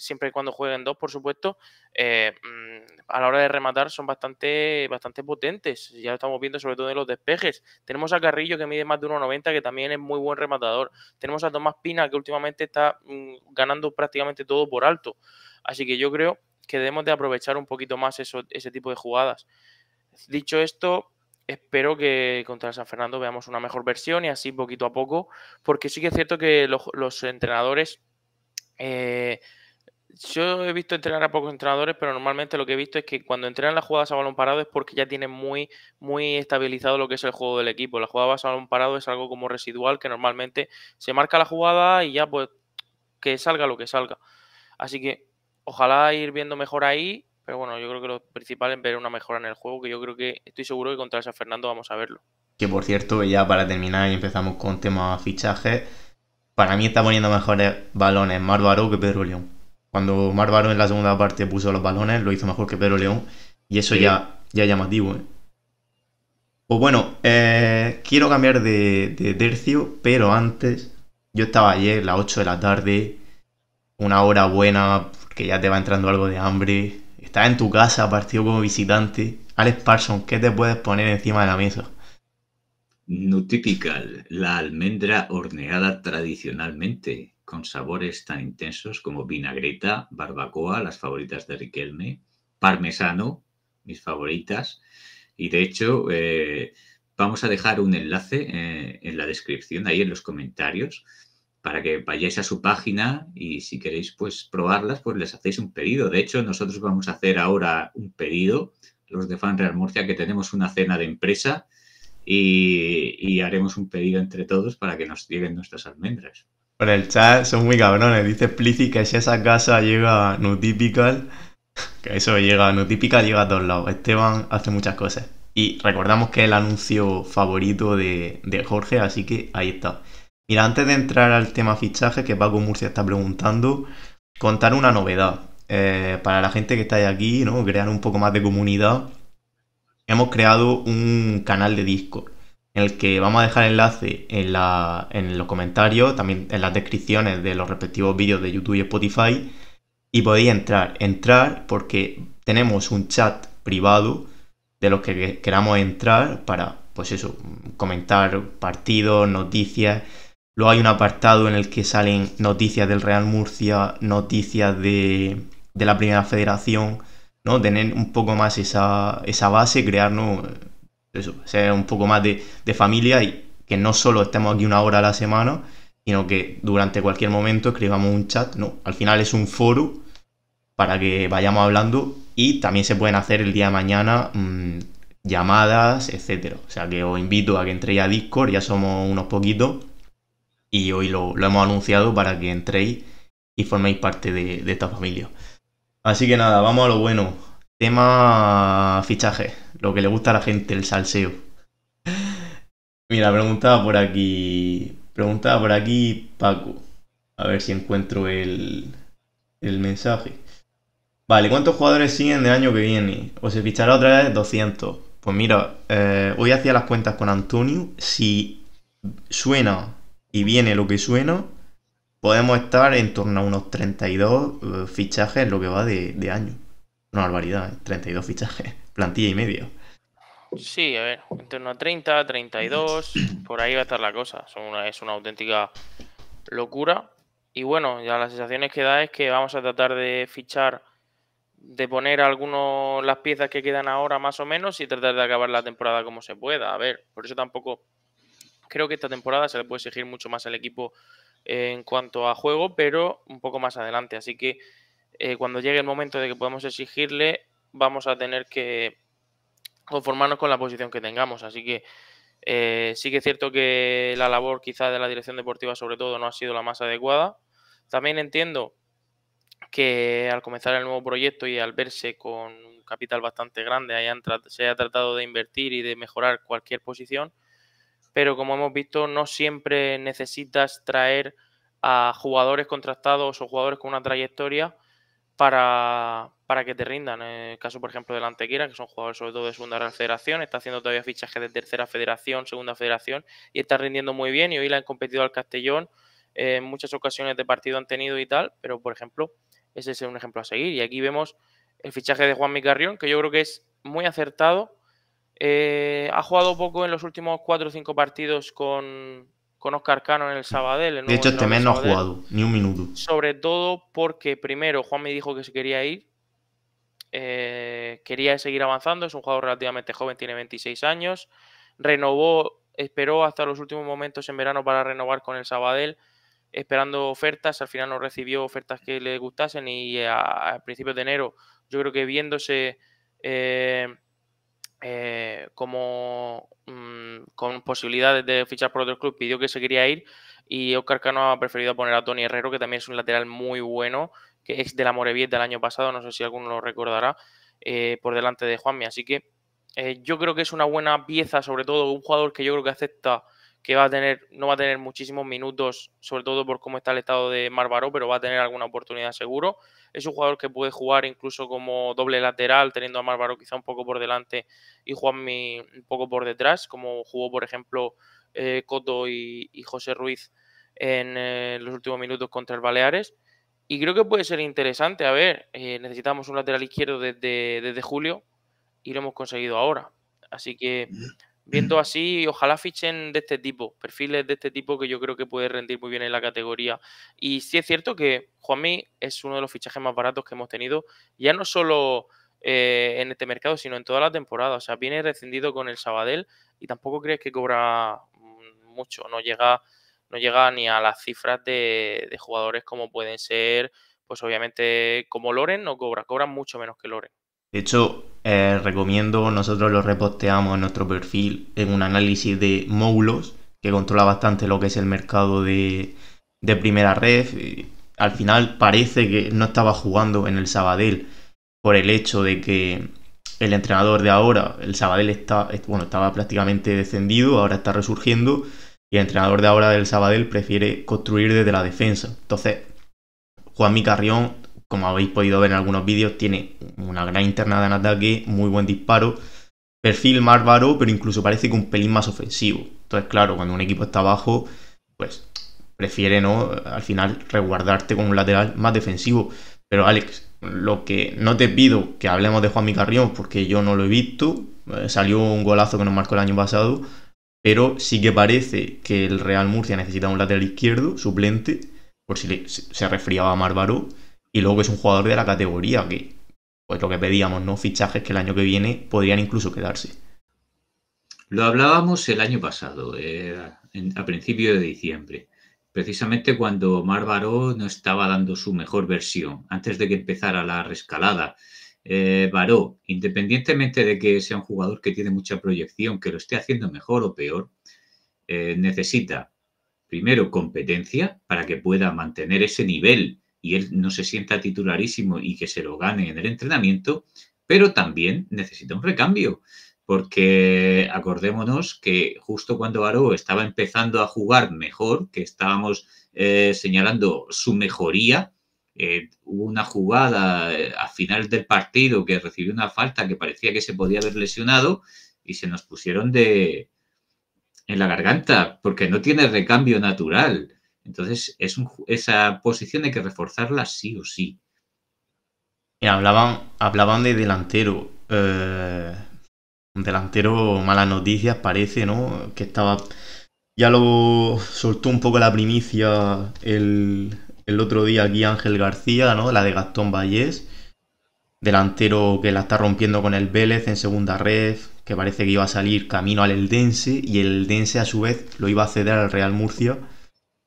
siempre y cuando jueguen dos, por supuesto, eh, mm, a la hora de rematar son bastante, bastante potentes. Ya lo estamos viendo, sobre todo en los despejes. Tenemos a Carrillo que mide más de 1,90, que también es muy buen rematador. Tenemos a Tomás Pina, que últimamente está mm, ganando prácticamente todo por alto. Así que yo creo que debemos de aprovechar un poquito más ese tipo de jugadas. Dicho esto, espero que contra San Fernando veamos una mejor versión y así poquito a poco, porque sí que es cierto que los, entrenadores eh, yo he visto entrenar a pocos entrenadores, pero normalmente lo que he visto es que cuando entrenan las jugadas a balón parado es porque ya tienen muy, muy estabilizado lo que es el juego del equipo. La jugada a balón parado es algo como residual que normalmente se marca la jugada y ya pues que salga lo que salga. Así que ojalá ir viendo mejor ahí, pero bueno, yo creo que lo principal es ver una mejora en el juego, que yo creo que estoy seguro que contra ese San Fernando vamos a verlo. Que por cierto, ya para terminar y empezamos con temas fichajes, para mí está poniendo mejores balones Baro que Pedro León. Cuando Marvaro en la segunda parte puso los balones, lo hizo mejor que Pedro León. Y eso ya, ya es llamativo. ¿eh? Pues bueno, eh, quiero cambiar de, tercio, pero antes, yo estaba ayer a las 8 de la tarde, una hora buena, que ya te va entrando algo de hambre. Estaba en tu casa, partido como visitante. Alex Parsons, ¿qué te puedes poner encima de la mesa? Nutipical, la almendra horneada tradicionalmente con sabores tan intensos como vinagreta, barbacoa, las favoritas de Riquelme, parmesano, mis favoritas. Y de hecho, eh, vamos a dejar un enlace eh, en la descripción, ahí en los comentarios, para que vayáis a su página y si queréis pues probarlas, pues les hacéis un pedido. De hecho, nosotros vamos a hacer ahora un pedido, los de Fan Real Murcia, que tenemos una cena de empresa y haremos un pedido entre todos para que nos lleguen nuestras almendras. Por el chat son muy cabrones. Dice Plici que si esa casa llega a Nutypical, que eso llega a Nutypical, llega a todos lados. Esteban hace muchas cosas. Y recordamos que es el anuncio favorito de, Jorge, así que ahí está. Mira, antes de entrar al tema fichaje que Paco Murcia está preguntando, contar una novedad. Eh, para la gente que está aquí, ¿no? crear un poco más de comunidad, hemos creado un canal de Discord en el que vamos a dejar enlace en, los comentarios, también en las descripciones de los respectivos vídeos de YouTube y Spotify. Y podéis entrar, entrar porque tenemos un chat privado de los que queramos entrar para, pues eso, comentar partidos, noticias. Luego hay un apartado en el que salen noticias del Real Murcia, noticias de, la Primera Federación, ¿no? Tener un poco más esa, esa base, crearnos eso, ser un poco más de, familia y que no solo estemos aquí una hora a la semana, sino que durante cualquier momento escribamos un chat. No, al final es un foro para que vayamos hablando y también se pueden hacer el día de mañana mm, llamadas, etcétera. O sea que os invito a que entréis a Discord, ya somos unos poquitos y hoy lo, hemos anunciado para que entréis y forméis parte de, de esta familia. Así que nada, vamos a lo bueno. Tema fichaje, lo que le gusta a la gente, el salseo. Mira, preguntaba por aquí. Preguntaba por aquí Paco. A ver si encuentro el, el mensaje. Vale, ¿cuántos jugadores siguen de año que viene? ¿O se fichará otra vez 200? Pues mira, hoy eh, hacía las cuentas con Antonio. Si suena y viene lo que suena, podemos estar en torno a unos 32 eh, fichajes lo que va de año. Una barbaridad, 32 ¿eh? fichajes, plantilla y medio. Sí, a ver, en torno a 30, 32, por ahí va a estar la cosa. es una auténtica locura. Y bueno, ya las sensaciones que da es que vamos a tratar de fichar, de poner algunos las piezas que quedan ahora más o menos y tratar de acabar la temporada como se pueda. A ver, por eso tampoco creo que esta temporada se le puede exigir mucho más al equipo en cuanto a juego, pero un poco más adelante. Así que eh, cuando llegue el momento de que podamos exigirle, vamos a tener que conformarnos con la posición que tengamos. Así que eh, sí que es cierto que la labor quizá de la dirección deportiva sobre todo no ha sido la más adecuada. También entiendo que al comenzar el nuevo proyecto y al verse con un capital bastante grande se haya tratado de invertir y de mejorar cualquier posición, pero como hemos visto no siempre necesitas traer a jugadores contratados o jugadores con una trayectoria para, que te rindan. En el caso, por ejemplo, del Antequera, que son jugadores sobre todo de segunda federación, está haciendo todavía fichajes de tercera federación, segunda federación, y está rindiendo muy bien. Y hoy la han competido al Castellón, eh, en muchas ocasiones de partido han tenido y tal, pero por ejemplo, ese es un ejemplo a seguir. Y aquí vemos el fichaje de Juan Micarrión, que yo creo que es muy acertado. Eh, ha jugado poco en los últimos cuatro o cinco partidos con, con Oscar en el Sabadell. de hecho, este mes no ha jugado ni un minuto. Sobre todo porque primero Juan me dijo que se quería ir, eh, quería seguir avanzando, es un jugador relativamente joven, tiene 26 años, renovó, esperó hasta los últimos momentos en verano para renovar con el Sabadell, esperando ofertas, al final no recibió ofertas que le gustasen y a, principios de enero yo creo que viéndose... Eh, eh, como mm, con posibilidades de fichar por otro club, pidió que se quería ir y Oscar Cano ha preferido poner a Tony Herrero, que también es un lateral muy bueno, que es de la del año pasado, no sé si alguno lo recordará, eh, por delante de Juanmi. Así que eh, yo creo que es una buena pieza, sobre todo un jugador que yo creo que acepta que va a tener, no va a tener muchísimos minutos, sobre todo por cómo está el estado de Marbaro pero va a tener alguna oportunidad seguro. Es un jugador que puede jugar incluso como doble lateral, teniendo a Marbaro quizá un poco por delante y Juanmi un poco por detrás, como jugó, por ejemplo, eh, Coto y, José Ruiz en eh, los últimos minutos contra el Baleares. Y creo que puede ser interesante. A ver, eh, necesitamos un lateral izquierdo desde, desde julio y lo hemos conseguido ahora. Así que viendo mm. así, ojalá fichen de este tipo, perfiles de este tipo que yo creo que puede rendir muy bien en la categoría. Y sí es cierto que Juanmi es uno de los fichajes más baratos que hemos tenido, ya no solo eh, en este mercado, sino en toda la temporada. O sea, viene rescindido con el Sabadell y tampoco crees que cobra mm, mucho, no llega, no llega ni a las cifras de, de jugadores como pueden ser, pues obviamente como Loren no cobra, cobra mucho menos que Loren. De hecho, eh, recomiendo, nosotros lo reposteamos en nuestro perfil en un análisis de módulos que controla bastante lo que es el mercado de, primera red. Al final parece que no estaba jugando en el Sabadell por el hecho de que el entrenador de ahora, el Sabadell está, bueno, estaba prácticamente descendido, ahora está resurgiendo y el entrenador de ahora del Sabadell prefiere construir desde la defensa. Entonces, Juan Carrión como habéis podido ver en algunos vídeos, tiene una gran internada en ataque, muy buen disparo, perfil más varo pero incluso parece que un pelín más ofensivo. Entonces, claro, cuando un equipo está abajo, pues prefiere, ¿no? Al final, resguardarte con un lateral más defensivo. Pero Alex, lo que no te pido que hablemos de Juan Carrión, porque yo no lo he visto, eh, salió un golazo que nos marcó el año pasado, pero sí que parece que el Real Murcia necesita un lateral izquierdo, suplente, por si se resfriaba Marvaro. Y luego que es un jugador de la categoría, que pues lo que pedíamos, ¿no? Fichajes que el año que viene podrían incluso quedarse. Lo hablábamos el año pasado, eh, a principio de diciembre, precisamente cuando Baró no estaba dando su mejor versión, antes de que empezara la rescalada. Eh, Baró, independientemente de que sea un jugador que tiene mucha proyección, que lo esté haciendo mejor o peor, eh, necesita primero competencia para que pueda mantener ese nivel y él no se sienta titularísimo y que se lo gane en el entrenamiento, pero también necesita un recambio. Porque acordémonos que justo cuando Aro estaba empezando a jugar mejor, que estábamos eh, señalando su mejoría, eh, hubo una jugada eh, a final del partido que recibió una falta que parecía que se podía haber lesionado y se nos pusieron de en la garganta porque no tiene recambio natural. Entonces, es esa posición hay que reforzarla sí o sí. hablaban, hablaban de delantero. un eh, delantero, malas noticias parece, ¿no? Que estaba... Ya lo soltó un poco la primicia el, el otro día aquí Ángel García, ¿no? La de Gastón Vallés. Delantero que la está rompiendo con el Vélez en segunda red, que parece que iba a salir camino al Eldense y el Eldense a su vez lo iba a ceder al Real Murcia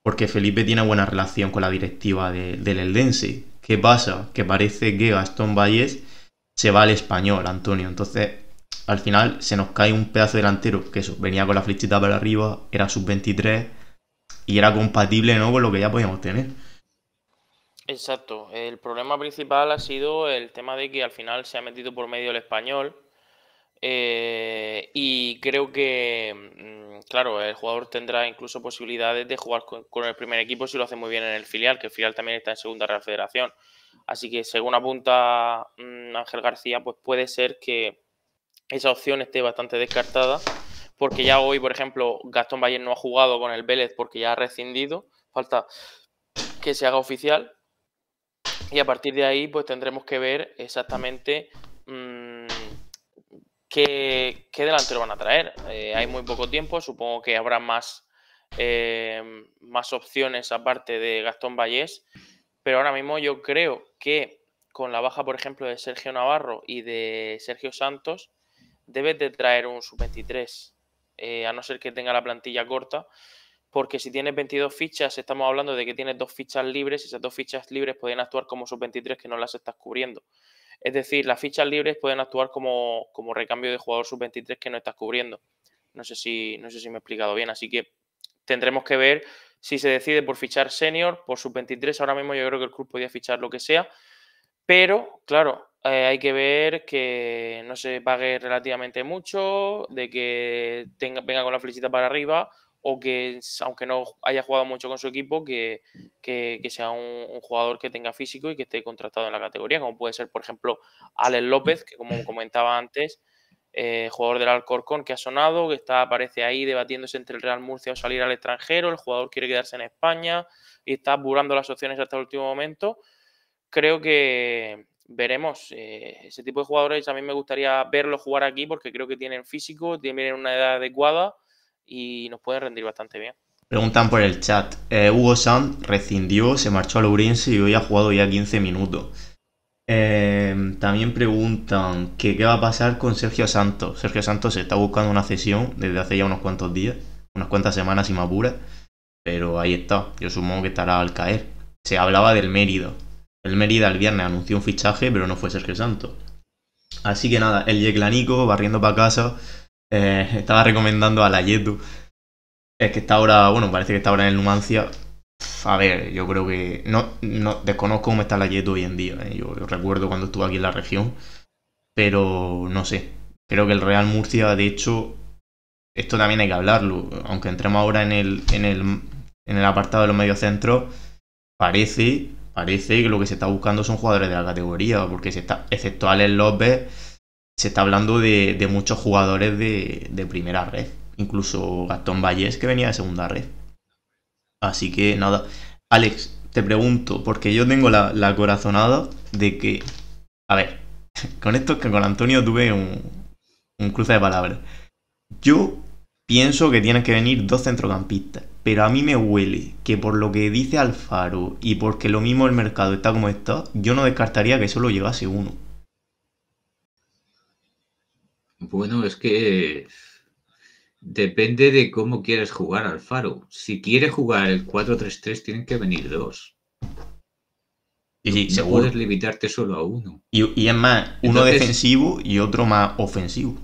porque Felipe tiene buena relación con la directiva del Eldense. ¿Qué pasa? Que parece que Gastón Valles se va al español, Antonio. Entonces, al final se nos cae un pedazo delantero, que eso, venía con la flechita para arriba, era sub-23 y era compatible ¿no? con lo que ya podíamos tener. Exacto, el problema principal ha sido el tema de que al final se ha metido por medio el español eh, y creo que, mm, claro, el jugador tendrá incluso posibilidades de jugar con, el primer equipo si lo hace muy bien en el filial, que el filial también está en segunda Real Federación. Así que, según apunta mm, Ángel García, pues puede ser que esa opción esté bastante descartada, porque ya hoy, por ejemplo, Gastón Valle no ha jugado con el Vélez porque ya ha rescindido. Falta que se haga oficial. Y a partir de ahí, pues tendremos que ver exactamente mm, ¿Qué, delantero van a traer? Eh, hay muy poco tiempo, supongo que habrá más, eh, más opciones aparte de Gastón Vallés, pero ahora mismo yo creo que con la baja, por ejemplo, de Sergio Navarro y de Sergio Santos, debes de traer un sub-23, eh, a no ser que tenga la plantilla corta, porque si tienes 22 fichas, estamos hablando de que tienes dos fichas libres, y esas dos fichas libres podrían actuar como sub-23 que no las estás cubriendo. Es decir, las fichas libres pueden actuar como, recambio de jugador sub-23 que no estás cubriendo. No sé, si, no sé si me he explicado bien, así que tendremos que ver si se decide por fichar senior, por sub-23. Ahora mismo yo creo que el club podía fichar lo que sea, pero claro, eh, hay que ver que no se pague relativamente mucho, de que tenga, venga con la flechita para arriba o que, aunque no haya jugado mucho con su equipo, que, sea un, jugador que tenga físico y que esté contratado en la categoría, como puede ser, por ejemplo, Alex López, que como comentaba antes, eh, jugador del Alcorcón que ha sonado, que está, aparece ahí debatiéndose entre el Real Murcia o salir al extranjero, el jugador quiere quedarse en España y está burlando las opciones hasta el último momento. Creo que, veremos. Eh, ese tipo de jugadores a mí me gustaría verlos jugar aquí porque creo que tienen físico, tienen una edad adecuada y nos puede rendir bastante bien. Preguntan por el chat. Eh, Hugo Sam rescindió, se marchó a Ourense y hoy ha jugado ya 15 minutos. Eh, también preguntan que qué va a pasar con Sergio Santos. Sergio Santos se está buscando una cesión desde hace ya unos cuantos días, unas cuantas semanas y más pura, pero ahí está. Yo supongo que estará al caer. Se hablaba del Mérida. El Mérida el viernes anunció un fichaje, pero no fue Sergio Santos. Así que nada, el Yeclanico barriendo para casa eh, estaba recomendando a la Es que está ahora, bueno, parece que está ahora en el Numancia. A ver, yo creo que. No, no desconozco cómo está la hoy en día. Eh. Yo, recuerdo cuando estuve aquí en la región. Pero no sé. Creo que el Real Murcia, de hecho. Esto también hay que hablarlo. Aunque entremos ahora en el, en el, en el apartado de los mediocentros. Parece, parece que lo que se está buscando son jugadores de la categoría. Porque se está, excepto Alex López se está hablando de, muchos jugadores de, primera red, incluso Gastón Vallés que venía de segunda red. Así que nada, Alex, te pregunto, porque yo tengo la, corazonada de que, a ver, con esto que con Antonio tuve un, cruce de palabras. Yo pienso que tienen que venir dos centrocampistas, pero a mí me huele que por lo que dice Alfaro y porque lo mismo el mercado está como está, yo no descartaría que solo llegase uno. Bueno, es que depende de cómo quieres jugar al faro. Si quieres jugar el 4-3-3, tienen que venir dos. Y puedes limitarte solo a uno. Y, es más, uno defensivo y otro más ofensivo.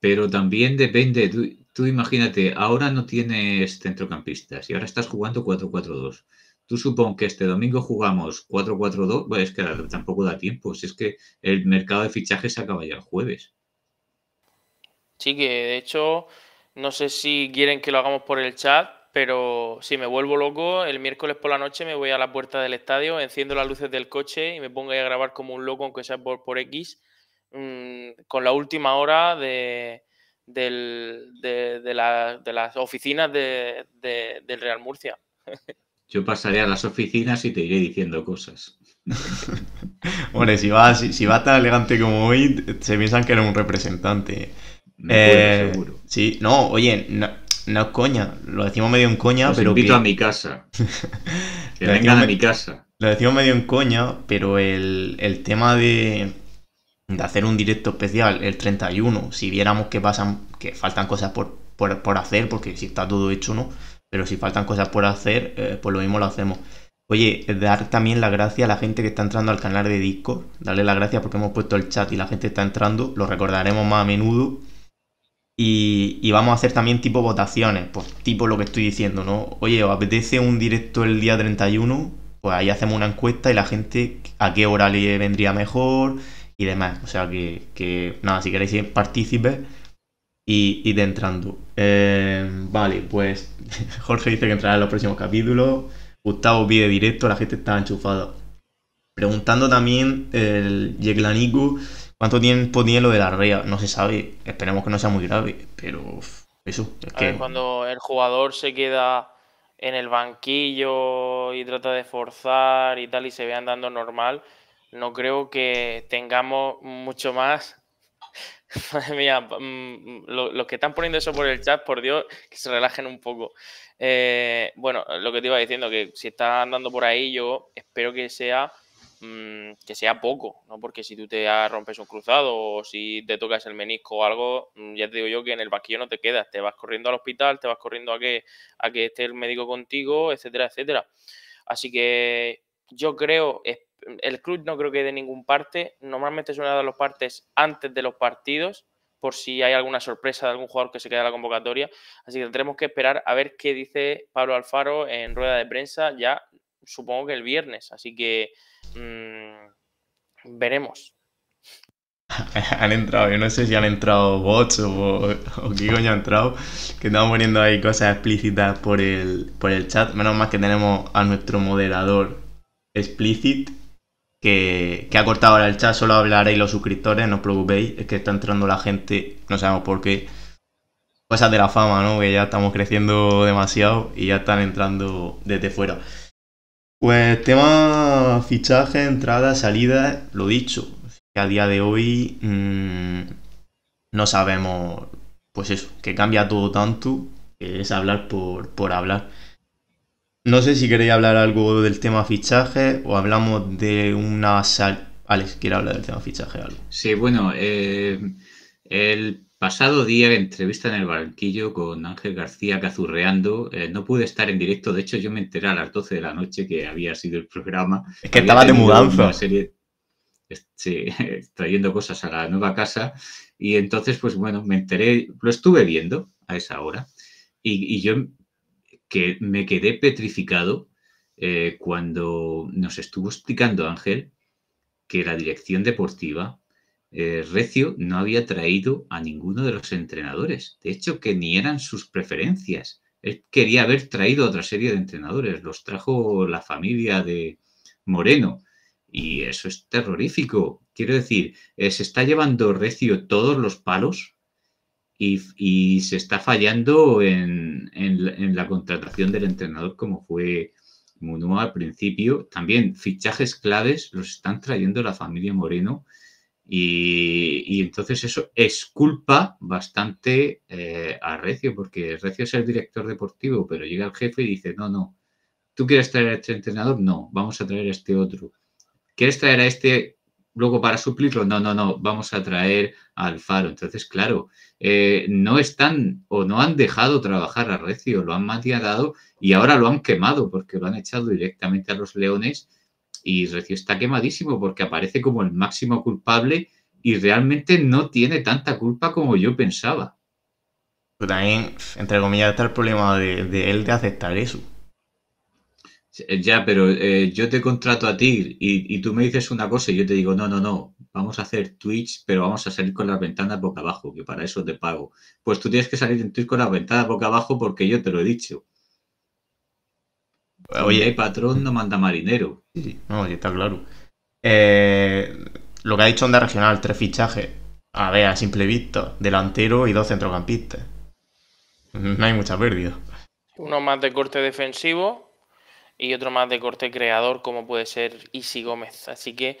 Pero también depende, tú, imagínate, ahora no tienes centrocampistas y ahora estás jugando 4-4-2. Tú supón que este domingo jugamos 4-4-2, bueno, pues es que tampoco da tiempo, si es que el mercado de fichajes se acaba ya el jueves. Sí, que de hecho, no sé si quieren que lo hagamos por el chat, pero si me vuelvo loco, el miércoles por la noche me voy a la puerta del estadio, enciendo las luces del coche y me pongo a grabar como un loco, aunque sea por, por X, mm, con la última hora de, las oficinas del Real Murcia. Yo pasaré a las oficinas y te iré diciendo cosas. Hombre, si va, si, si va tan elegante como hoy, se piensan que era un representante. Eh, seguro. Sí, no, oye, no, es coña. Lo decimos medio en coña, pero. invito a mi casa. que vengan a mi casa. Lo decimos medio en coña, pero el, tema de, hacer un directo especial el 31, si viéramos que pasan, que faltan cosas por, por, hacer, porque si está todo hecho, ¿no? Pero si faltan cosas por hacer, eh, pues lo mismo lo hacemos. Oye, dar también la gracia a la gente que está entrando al canal de Discord. Darle la gracia porque hemos puesto el chat y la gente está entrando. Lo recordaremos más a menudo. Y, vamos a hacer también tipo votaciones, pues tipo lo que estoy diciendo, ¿no? Oye, ¿os apetece un directo el día 31? Pues ahí hacemos una encuesta y la gente a qué hora le vendría mejor y demás. O sea que, nada, si queréis partícipes y id entrando. Eh, vale, pues Jorge dice que entrará en los próximos capítulos. Gustavo pide directo, la gente está enchufada. Preguntando también el Yeklaniku ¿Cuánto tiempo tiene lo de la REA? No se sabe. Esperemos que no sea muy grave, pero eso. cuando el jugador se queda en el banquillo y trata de forzar y tal y se ve andando normal, no creo que tengamos mucho más. Madre mía, mm, mm, los que están poniendo eso por el chat, por Dios, que se relajen un poco. Eh, bueno, lo que te iba diciendo, que si está andando por ahí, yo espero que sea Mm, que sea poco, ¿no? Porque si tú te rompes un cruzado o si te tocas el menisco o algo, mm, ya te digo yo que en el vaquillo no te quedas, te vas corriendo al hospital, te vas corriendo a que, a que esté el médico contigo, etcétera, etcétera. Así que yo creo, el club no creo que de ningún parte, normalmente a dar los partes antes de los partidos, por si hay alguna sorpresa de algún jugador que se queda en la convocatoria. Así que tendremos que esperar a ver qué dice Pablo Alfaro en rueda de prensa ya supongo que el viernes. Así que Mm, veremos. Han entrado, yo no sé si han entrado bots o, o, coño ha entrado, que estamos poniendo ahí cosas explícitas por el, por el chat. Menos mal que tenemos a nuestro moderador explícit que, que, ha cortado ahora el chat, solo hablaréis los suscriptores, no os preocupéis, es que está entrando la gente, no sabemos por qué. Cosas de la fama, ¿no? Que ya estamos creciendo demasiado y ya están entrando desde fuera. Pues tema fichaje, entrada, salida, lo dicho. a día de hoy mm, no sabemos, pues eso, que cambia todo tanto, que es hablar por, hablar. No sé si queréis hablar algo del tema fichaje o hablamos de una sal... Alex, ¿quieres hablar del tema fichaje algo. Sí, bueno, eh, el Pasado día entrevista en el banquillo con Ángel García cazurreando. Eh, no pude estar en directo, de hecho yo me enteré a las 12 de la noche que había sido el programa. Es que estaba de mudanza. trayendo cosas a la nueva casa y entonces pues bueno, me enteré, lo estuve viendo a esa hora y, yo que me quedé petrificado eh, cuando nos estuvo explicando Ángel que la dirección deportiva eh, Recio no había traído a ninguno de los entrenadores. De hecho, que ni eran sus preferencias. Él quería haber traído a otra serie de entrenadores. Los trajo la familia de Moreno. Y eso es terrorífico. Quiero decir, eh, se está llevando Recio todos los palos y, se está fallando en, la contratación del entrenador como fue Munua al principio. También fichajes claves los están trayendo la familia Moreno y, entonces eso es culpa bastante eh, a Recio, porque Recio es el director deportivo, pero llega el jefe y dice, no, no, ¿tú quieres traer a este entrenador? No, vamos a traer a este otro. ¿Quieres traer a este luego para suplirlo? No, no, no, vamos a traer al Faro Entonces, claro, eh, no están o no han dejado trabajar a Recio, lo han matado y ahora lo han quemado porque lo han echado directamente a los leones y Recio está quemadísimo porque aparece como el máximo culpable y realmente no tiene tanta culpa como yo pensaba. Pero también, entre comillas, está el problema de, él de aceptar eso. Eh, ya, pero eh, yo te contrato a ti y, y, tú me dices una cosa y yo te digo, no, no, no, vamos a hacer Twitch, pero vamos a salir con las ventanas boca abajo, que para eso te pago. Pues tú tienes que salir en Twitch con las ventanas boca abajo porque yo te lo he dicho. Oye, patrón no manda marinero. Sí, sí. No, está claro. Eh, lo que ha dicho Onda Regional, tres fichajes. A ver, a simple vista, delantero y dos centrocampistas. No hay mucha pérdida. Uno más de corte defensivo y otro más de corte creador, como puede ser Isi Gómez. Así que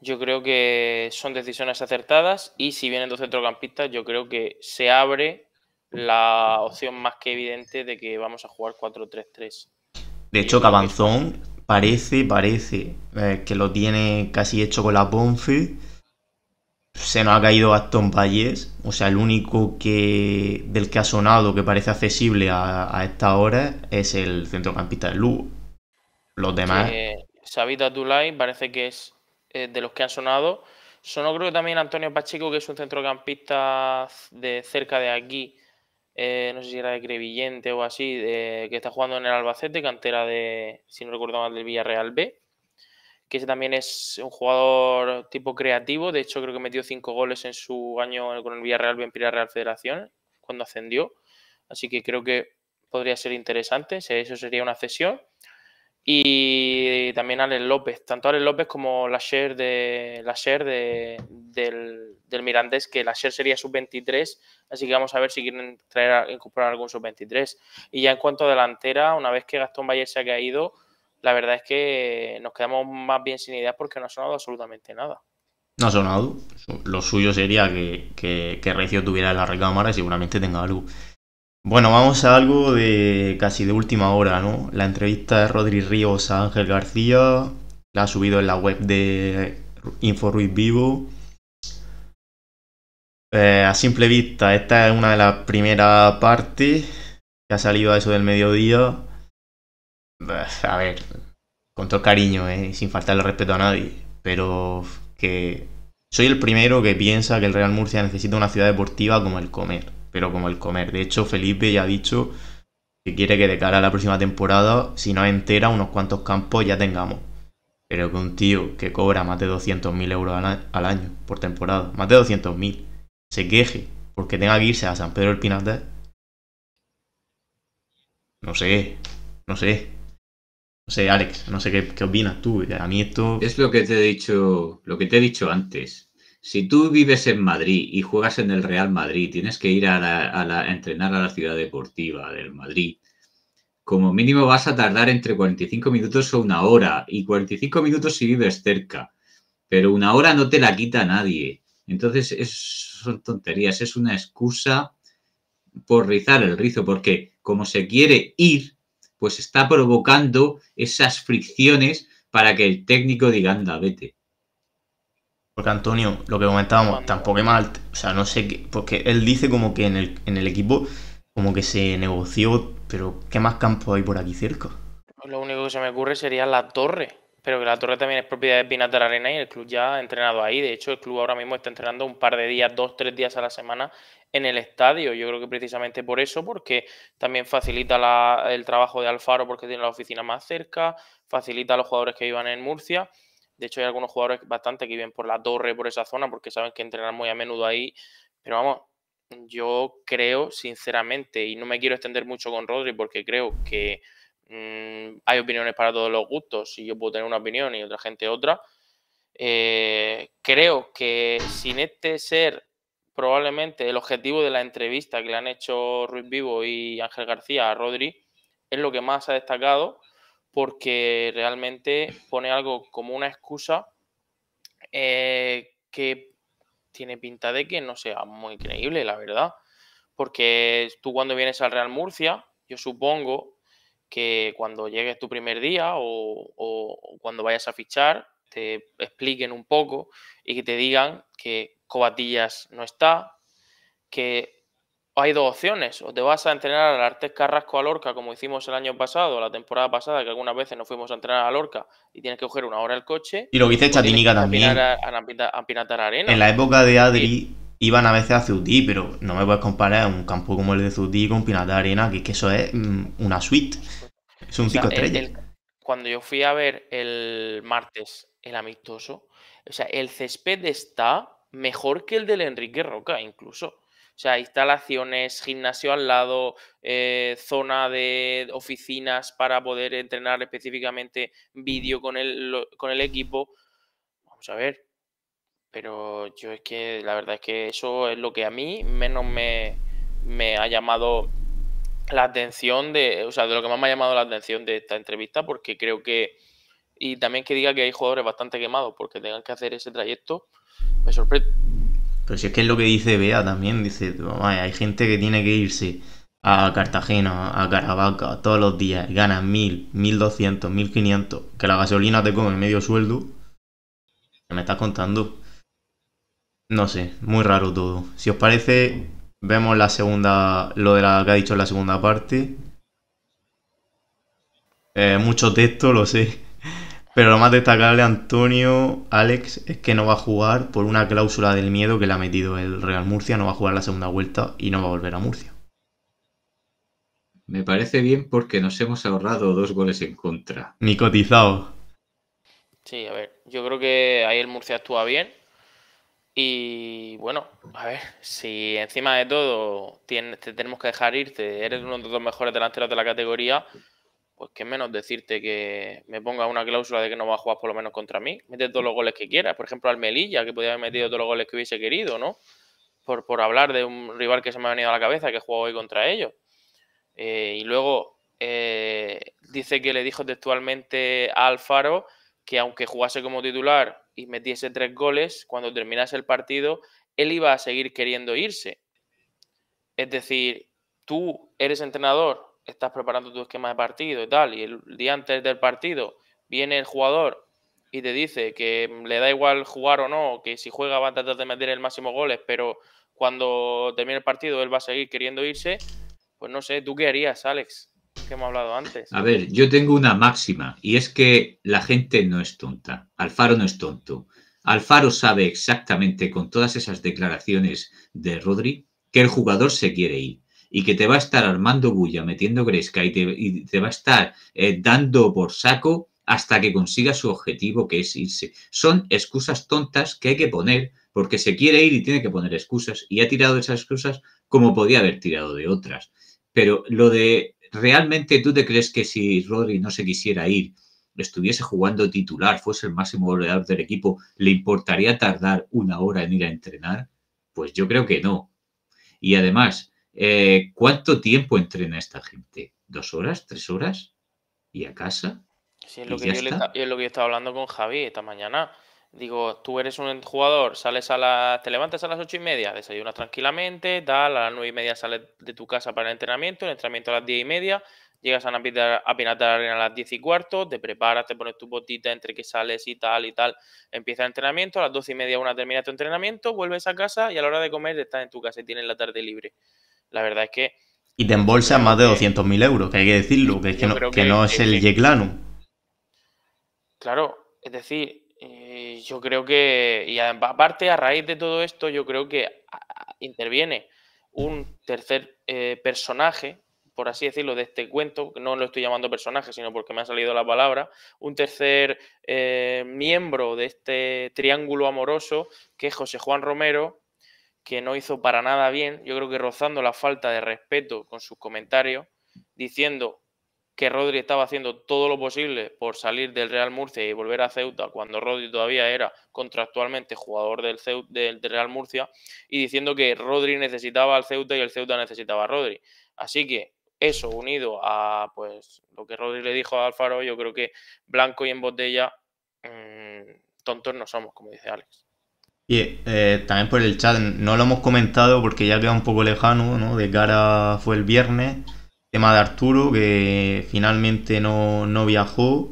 yo creo que son decisiones acertadas y si vienen dos centrocampistas, yo creo que se abre la opción más que evidente de que vamos a jugar 4-3-3. De hecho, Cabanzón parece, parece eh, que lo tiene casi hecho con la Bonfi. Se nos ha caído Aston Valles, o sea, el único que del que ha sonado que parece accesible a, esta hora es el centrocampista del Lugo. Los demás. Sabita Tulay parece que es eh, de los que han sonado. Sonó creo que también Antonio Pacheco, que es un centrocampista de cerca de aquí, eh, no sé si era de Crevillente o así, que está jugando en el Albacete, cantera de, si no recuerdo mal, del Villarreal B, que ese también es un jugador tipo creativo, de hecho creo que metió cinco goles en su año con el Villarreal B en Real Federación, cuando ascendió, así que creo que podría ser interesante, eso sería una cesión. Y también Alex López, tanto Alex López como la share de, de, del, del Mirandés, que la SER sería sub-23, así que vamos a ver si quieren traer, incorporar algún sub-23. Y ya en cuanto a delantera, una vez que Gastón Valle se ha caído, la verdad es que nos quedamos más bien sin ideas porque no ha sonado absolutamente nada. No ha sonado. Lo suyo sería que, que, que Recio tuviera la recámara y seguramente tenga algo. Bueno, vamos a algo de casi de última hora, ¿no? La entrevista de Rodri Ríos a Ángel García la ha subido en la web de Info Ruiz Vivo. Eh, a simple vista, esta es una de las primeras partes que ha salido a eso del mediodía. A ver, con todo cariño, eh, sin faltarle respeto a nadie, pero que soy el primero que piensa que el Real Murcia necesita una ciudad deportiva como el comer, pero como el comer. De hecho, Felipe ya ha dicho que quiere que de cara a la próxima temporada, si no entera, unos cuantos campos ya tengamos. Pero que un tío que cobra más de 200.000 euros al año por temporada, más de 200.000 se queje porque tenga que irse a San Pedro del Pinar no sé, no sé. No sé, Alex, no sé qué, opinas tú. A mí esto. Es lo que te he dicho, lo que te he dicho antes. Si tú vives en Madrid y juegas en el Real Madrid, tienes que ir a, a entrenar a la ciudad deportiva del Madrid. Como mínimo vas a tardar entre 45 minutos o una hora. Y 45 minutos si vives cerca. Pero una hora no te la quita nadie. Entonces es son tonterías, es una excusa por rizar el rizo, porque como se quiere ir, pues está provocando esas fricciones para que el técnico diga, anda, vete. Porque Antonio, lo que comentábamos, tampoco es mal, o sea, no sé, qué, porque él dice como que en el, en el equipo como que se negoció, pero ¿qué más campo hay por aquí cerca? Lo único que se me ocurre sería la torre. Pero que la torre también es propiedad de Pinas de la Arena y el club ya ha entrenado ahí. De hecho, el club ahora mismo está entrenando un par de días, dos, tres días a la semana en el estadio. Yo creo que precisamente por eso, porque también facilita el trabajo de Alfaro porque tiene la oficina más cerca, facilita a los jugadores que vivan en Murcia. De hecho, hay algunos jugadores bastante que viven por la torre, por esa zona, porque saben que entrenan muy a menudo ahí. Pero vamos, yo creo sinceramente, y no me quiero extender mucho con Rodri porque creo que Mm, hay opiniones para todos los gustos y yo puedo tener una opinión y otra gente otra. Eh, creo que sin este ser probablemente el objetivo de la entrevista que le han hecho Ruiz Vivo y Ángel García a Rodri es lo que más ha destacado porque realmente pone algo como una excusa eh, que tiene pinta de que no sea muy creíble, la verdad. Porque tú cuando vienes al Real Murcia, yo supongo que cuando llegues tu primer día o, cuando vayas a fichar te expliquen un poco y que te digan que Cobatillas no está, que hay dos opciones, o te vas a entrenar al Artes Carrasco a Lorca como hicimos el año pasado, la temporada pasada, que algunas veces nos fuimos a entrenar a Lorca y tienes que coger una hora el coche. Y lo hice Chatínica también. En la época de Adri iban a veces a Ceutí, pero no me puedes comparar un campo como el de Ceutí con Pinata Arena, que eso es mm, una suite. Cuando yo fui a ver el martes el amistoso, o sea, el césped está mejor que el del Enrique Roca, incluso. O sea, instalaciones, gimnasio al lado, eh, zona de oficinas para poder entrenar específicamente vídeo con el, equipo. Vamos a ver. Pero yo es que la verdad es que eso es lo que a mí menos me, me ha llamado la atención de, o sea, de lo que más me ha llamado la atención de esta entrevista, porque creo que, y también que diga que hay jugadores bastante quemados porque tengan que hacer ese trayecto, me sorprende. Pero si es que es lo que dice Bea también, dice, hay gente que tiene que irse a Cartagena, a Caravaca, todos los días, ganas doscientos, mil quinientos que la gasolina te come medio sueldo, me estás contando. No sé, muy raro todo. Si os parece, Vemos la segunda, lo de la que ha dicho en la segunda parte. Eh, mucho texto, lo sé. Pero lo más destacable, Antonio, Alex, es que no va a jugar por una cláusula del miedo que le ha metido el Real Murcia. No va a jugar la segunda vuelta y no va a volver a Murcia. Me parece bien porque nos hemos ahorrado dos goles en contra. Ni cotizado. Sí, a ver, yo creo que ahí el Murcia actúa bien. Y bueno, a ver, si encima de todo te tenemos que dejar irte, eres uno de los mejores delanteros de la categoría, pues qué menos decirte que me ponga una cláusula de que no va a jugar por lo menos contra mí. Mete todos los goles que quieras. Por ejemplo, al Melilla, que podía haber metido todos los goles que hubiese querido, ¿no? Por, por hablar de un rival que se me ha venido a la cabeza, que jugado hoy contra ellos. Eh, y luego eh, dice que le dijo textualmente a Alfaro que aunque jugase como titular y metiese tres goles, cuando terminase el partido, él iba a seguir queriendo irse. Es decir, tú eres entrenador, estás preparando tu esquema de partido y tal, y el día antes del partido viene el jugador y te dice que le da igual jugar o no, que si juega va a tratar de meter el máximo goles, pero cuando termine el partido él va a seguir queriendo irse, pues no sé, ¿tú qué harías, Alex? que hemos hablado antes. A ver, yo tengo una máxima y es que la gente no es tonta. Alfaro no es tonto. Alfaro sabe exactamente con todas esas declaraciones de Rodri que el jugador se quiere ir y que te va a estar armando bulla, metiendo gresca y te, va a estar eh, dando por saco hasta que consiga su objetivo que es irse. Son excusas tontas que hay que poner porque se quiere ir y tiene que poner excusas y ha tirado esas excusas como podía haber tirado de otras. Pero lo de ¿Realmente tú te crees que si Rodri no se quisiera ir, estuviese jugando titular, fuese el máximo goleador del equipo, le importaría tardar una hora en ir a entrenar? Pues yo creo que no. Y además, eh, ¿cuánto tiempo entrena esta gente? ¿Dos horas? ¿Tres horas? ¿Y a casa? Sí, es lo, que yo, estaba hablando con Javi esta mañana. Digo, tú eres un jugador, sales a las. te levantas a las ocho y media, desayunas tranquilamente, tal, a las nueve y media sales de tu casa para el entrenamiento, el entrenamiento a las diez y media, llegas a Pinata a a las diez y cuarto, te preparas, te pones tu botita entre que sales y tal y tal, empieza el entrenamiento, a las doce y media una termina tu entrenamiento, vuelves a casa y a la hora de comer estás en tu casa y tienes la tarde libre. La verdad es que. Y te embolsas más de 200.000 euros, que hay que decirlo, que, no, es el Yeclano. Claro, es decir, yo creo que, y aparte a raíz de todo esto, yo creo que interviene un tercer eh, personaje, por así decirlo, de este cuento, no lo estoy llamando personaje, sino porque me ha salido la palabra, un tercer eh, miembro de este triángulo amoroso, que es José Juan Romero, que no hizo para nada bien, yo creo que rozando la falta de respeto con sus comentarios, diciendo que Rodri estaba haciendo todo lo posible por salir del Real Murcia y volver a Ceuta cuando Rodri todavía era contractualmente jugador del, del Real Murcia y diciendo que Rodri necesitaba al Ceuta y el Ceuta necesitaba a Rodri. Así que eso unido a pues lo que Rodri le dijo a Alfaro, yo creo que blanco y en botella mm, tontos no somos, como dice Alex. Y eh, también por el chat, no lo hemos comentado porque ya queda un poco lejano, ¿no? De cara fue el viernes tema de Arturo, que finalmente no, viajó.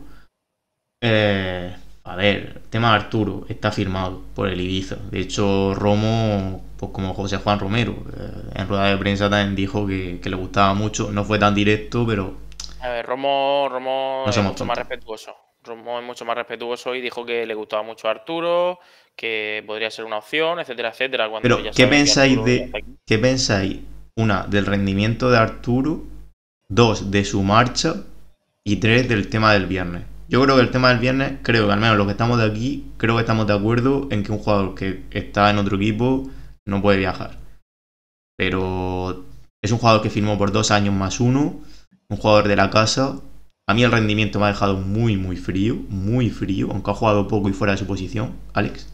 Eh, a ver, tema de Arturo está firmado por el Ibiza. De hecho, Romo, pues como José Juan Romero, eh, en rueda de prensa también dijo que, le gustaba mucho. No fue tan directo, pero. A ver, Romo, Romo es mucho más respetuoso. Romo es mucho más respetuoso y dijo que le gustaba mucho a Arturo, que podría ser una opción, etcétera, etcétera. pero, ¿qué pensáis, de, ¿qué pensáis? Una, del rendimiento de Arturo dos de su marcha y tres del tema del viernes. Yo creo que el tema del viernes, creo que al menos los que estamos de aquí, creo que estamos de acuerdo en que un jugador que está en otro equipo no puede viajar. Pero es un jugador que firmó por dos años más uno, un jugador de la casa. A mí el rendimiento me ha dejado muy, muy frío, muy frío, aunque ha jugado poco y fuera de su posición, Alex.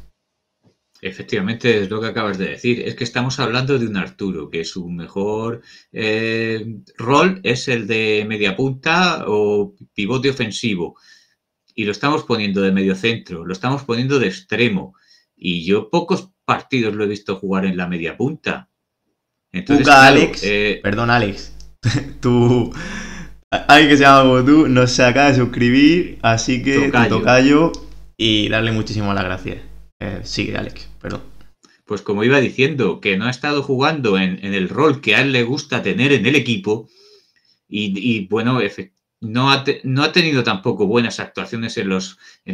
Efectivamente, es lo que acabas de decir. Es que estamos hablando de un Arturo, que su mejor eh, rol es el de punta o pivote ofensivo. Y lo estamos poniendo de medio centro, lo estamos poniendo de extremo. Y yo pocos partidos lo he visto jugar en la media punta. Entonces, Alex, eh, perdón Alex, tú, alguien que se llama como tú, nos acaba de suscribir, así que toca y darle muchísimas las gracias. Eh, sigue, Alec, perdón. Pues como iba diciendo, que no ha estado jugando en, el rol que a él le gusta tener en el equipo. Y, bueno, no ha, tenido tampoco buenas actuaciones en,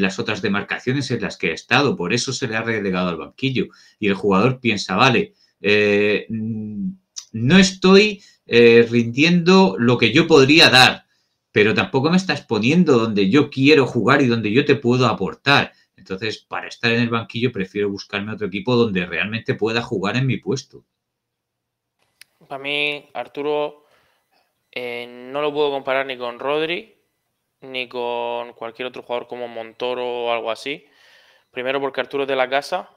las otras demarcaciones en las que ha estado. Por eso se le ha relegado al banquillo. Y el jugador piensa, vale, eh, no estoy eh, rindiendo lo que yo podría dar, pero tampoco me estás poniendo donde yo quiero jugar y donde yo te puedo aportar. Entonces, para estar en el banquillo, prefiero buscarme otro equipo donde realmente pueda jugar en mi puesto. Para mí, Arturo, eh, no lo puedo comparar ni con Rodri, ni con cualquier otro jugador como Montoro o algo así. Primero porque Arturo es de la casa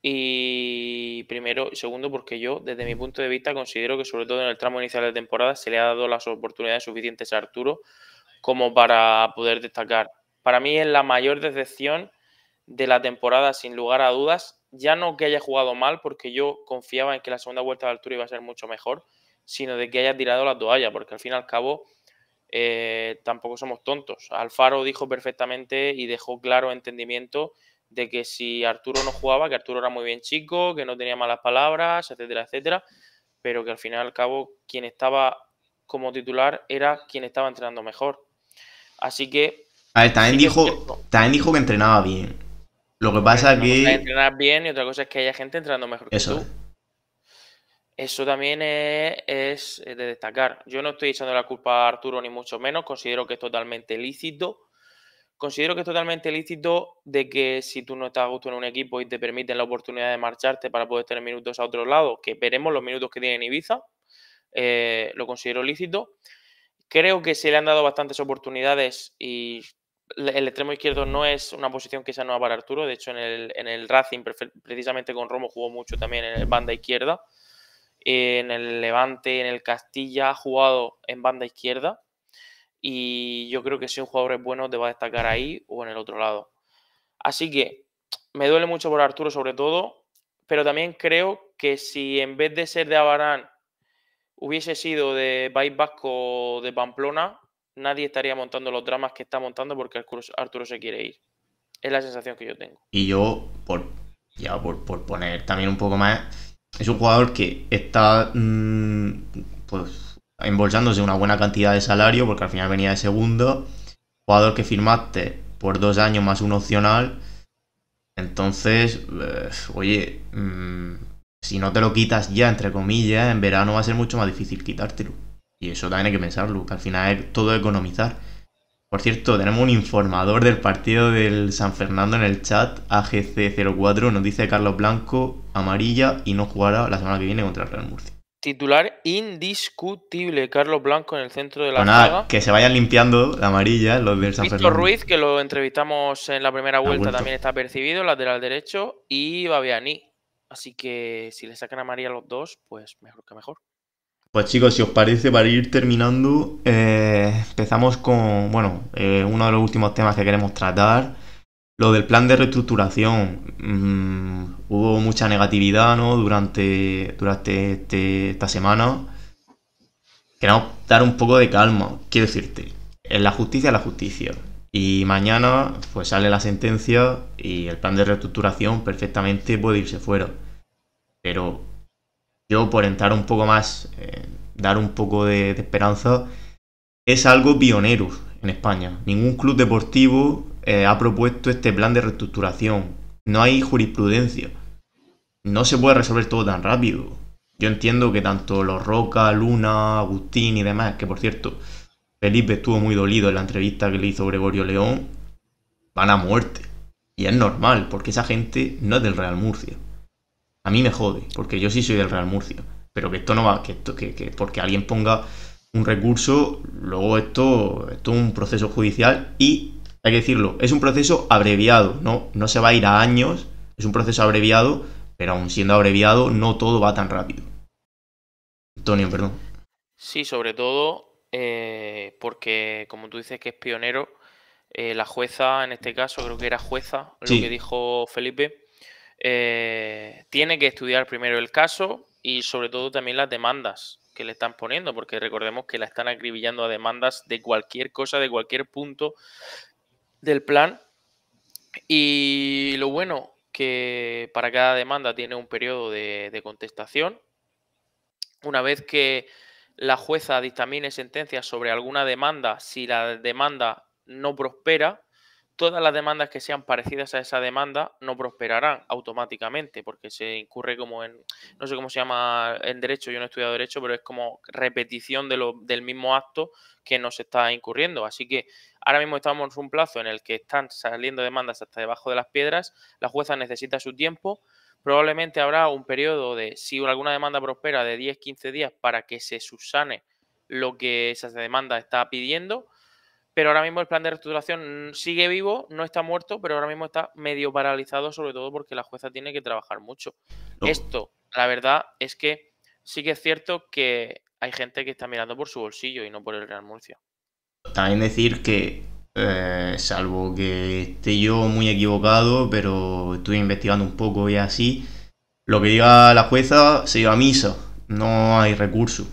y primero, y segundo porque yo, desde mi punto de vista, considero que sobre todo en el tramo inicial de temporada se le ha dado las oportunidades suficientes a Arturo como para poder destacar. Para mí es la mayor decepción de la temporada, sin lugar a dudas. Ya no que haya jugado mal, porque yo confiaba en que la segunda vuelta de Arturo iba a ser mucho mejor, sino de que haya tirado la toalla, porque al fin y al cabo eh, tampoco somos tontos. Alfaro dijo perfectamente y dejó claro entendimiento de que si Arturo no jugaba, que Arturo era muy bien chico, que no tenía malas palabras, etcétera, etcétera, pero que al fin y al cabo quien estaba como titular era quien estaba entrenando mejor. Así que... también, dijo, también dijo que entrenaba bien. Lo que pasa es que... entrenar bien y otra cosa es que haya gente entrando mejor Eso. que tú. Eso también es, eh, de destacar. Yo no estoy echando la culpa a Arturo ni mucho menos. Considero que es totalmente lícito. Considero que es totalmente lícito de que si tú no estás a gusto en un equipo y te permiten la oportunidad de marcharte para poder tener minutos a otro lado, que veremos los minutos que tiene en Ibiza, eh, lo considero lícito. Creo que se le han dado bastantes oportunidades y el extremo izquierdo no es una posición que sea nueva para Arturo. De hecho, en el, Racing, precisamente con Romo, jugó mucho también en el banda izquierda. En el Levante, en el Castilla, ha jugado en banda izquierda. Y yo creo que si un jugador es bueno, te va a destacar ahí o en el otro lado. Así que me duele mucho por Arturo, sobre todo. Pero también creo que si en vez de ser de Abarán hubiese sido de País Vasco de Pamplona, nadie estaría montando los dramas que está montando porque Arturo se quiere ir. Es la sensación que yo tengo. Y yo, por, ya por, poner también un poco más, es un jugador que está mm, pues embolsándose una buena cantidad de salario porque al final venía de segundo. Jugador que firmaste por dos años más un opcional. Entonces, eh, oye, mm, si no te lo quitas ya, entre comillas, en verano va a ser mucho más difícil quitártelo. Y eso también hay que pensarlo, que al final es todo economizar. Por cierto, tenemos un informador del partido del San Fernando en el chat, AGC04, nos dice Carlos Blanco, amarilla y no jugará la semana que viene contra el Real Murcia. Titular indiscutible, Carlos Blanco en el centro de la Que se vayan limpiando la amarilla, los del San Fernando Fernando. Ruiz, que lo entrevistamos en la primera vuelta, también está percibido, lateral derecho, y Babiani. Así que si le sacan a María los dos, pues mejor que mejor. Pues chicos, si os parece, para ir terminando, eh, empezamos con, bueno, eh, uno de los últimos temas que queremos tratar, lo del plan de reestructuración. Mm, hubo mucha negatividad, ¿no? Durante, durante este, esta semana. Queremos dar un poco de calma, quiero decirte, en la justicia la justicia. Y mañana, pues sale la sentencia y el plan de reestructuración perfectamente puede irse fuera. Pero yo por entrar un poco más, eh, dar un poco de, esperanza, es algo pionero en España. Ningún club deportivo eh, ha propuesto este plan de reestructuración. No hay jurisprudencia. No se puede resolver todo tan rápido. Yo entiendo que tanto los Roca, Luna, Agustín y demás, que por cierto, Felipe estuvo muy dolido en la entrevista que le hizo Gregorio León, van a muerte. Y es normal, porque esa gente no es del Real Murcia a mí me jode, porque yo sí soy del Real Murcia. Pero que esto no va, que, esto, porque alguien ponga un recurso, luego esto, esto es un proceso judicial y, hay que decirlo, es un proceso abreviado, ¿no? No se va a ir a años, es un proceso abreviado, pero aún siendo abreviado, no todo va tan rápido. Antonio, perdón. Sí, sobre todo eh, porque, como tú dices que es pionero, eh, la jueza, en este caso, creo que era jueza, lo que dijo Felipe, eh, tiene que estudiar primero el caso y sobre todo también las demandas que le están poniendo, porque recordemos que la están acribillando a demandas de cualquier cosa, de cualquier punto del plan. Y lo bueno que para cada demanda tiene un periodo de, de contestación. Una vez que la jueza dictamine sentencia sobre alguna demanda, si la demanda no prospera, todas las demandas que sean parecidas a esa demanda no prosperarán automáticamente, porque se incurre como en, no sé cómo se llama en derecho, yo no he estudiado derecho, pero es como repetición del mismo acto que nos está incurriendo. Así que ahora mismo estamos en un plazo en el que están saliendo demandas hasta debajo de las piedras, la jueza necesita su tiempo, probablemente habrá un periodo de, si alguna demanda prospera, de 10-15 días para que se subsane lo que esa demanda está pidiendo pero ahora mismo el plan de reestructuración sigue vivo, no está muerto, pero ahora mismo está medio paralizado, sobre todo porque la jueza tiene que trabajar mucho. Esto, la verdad, es que sí que es cierto que hay gente que está mirando por su bolsillo y no por el Real Murcia. También decir que, eh, salvo que esté yo muy equivocado, pero estoy investigando un poco y así, lo que diga la jueza se lleva a misa, no hay recurso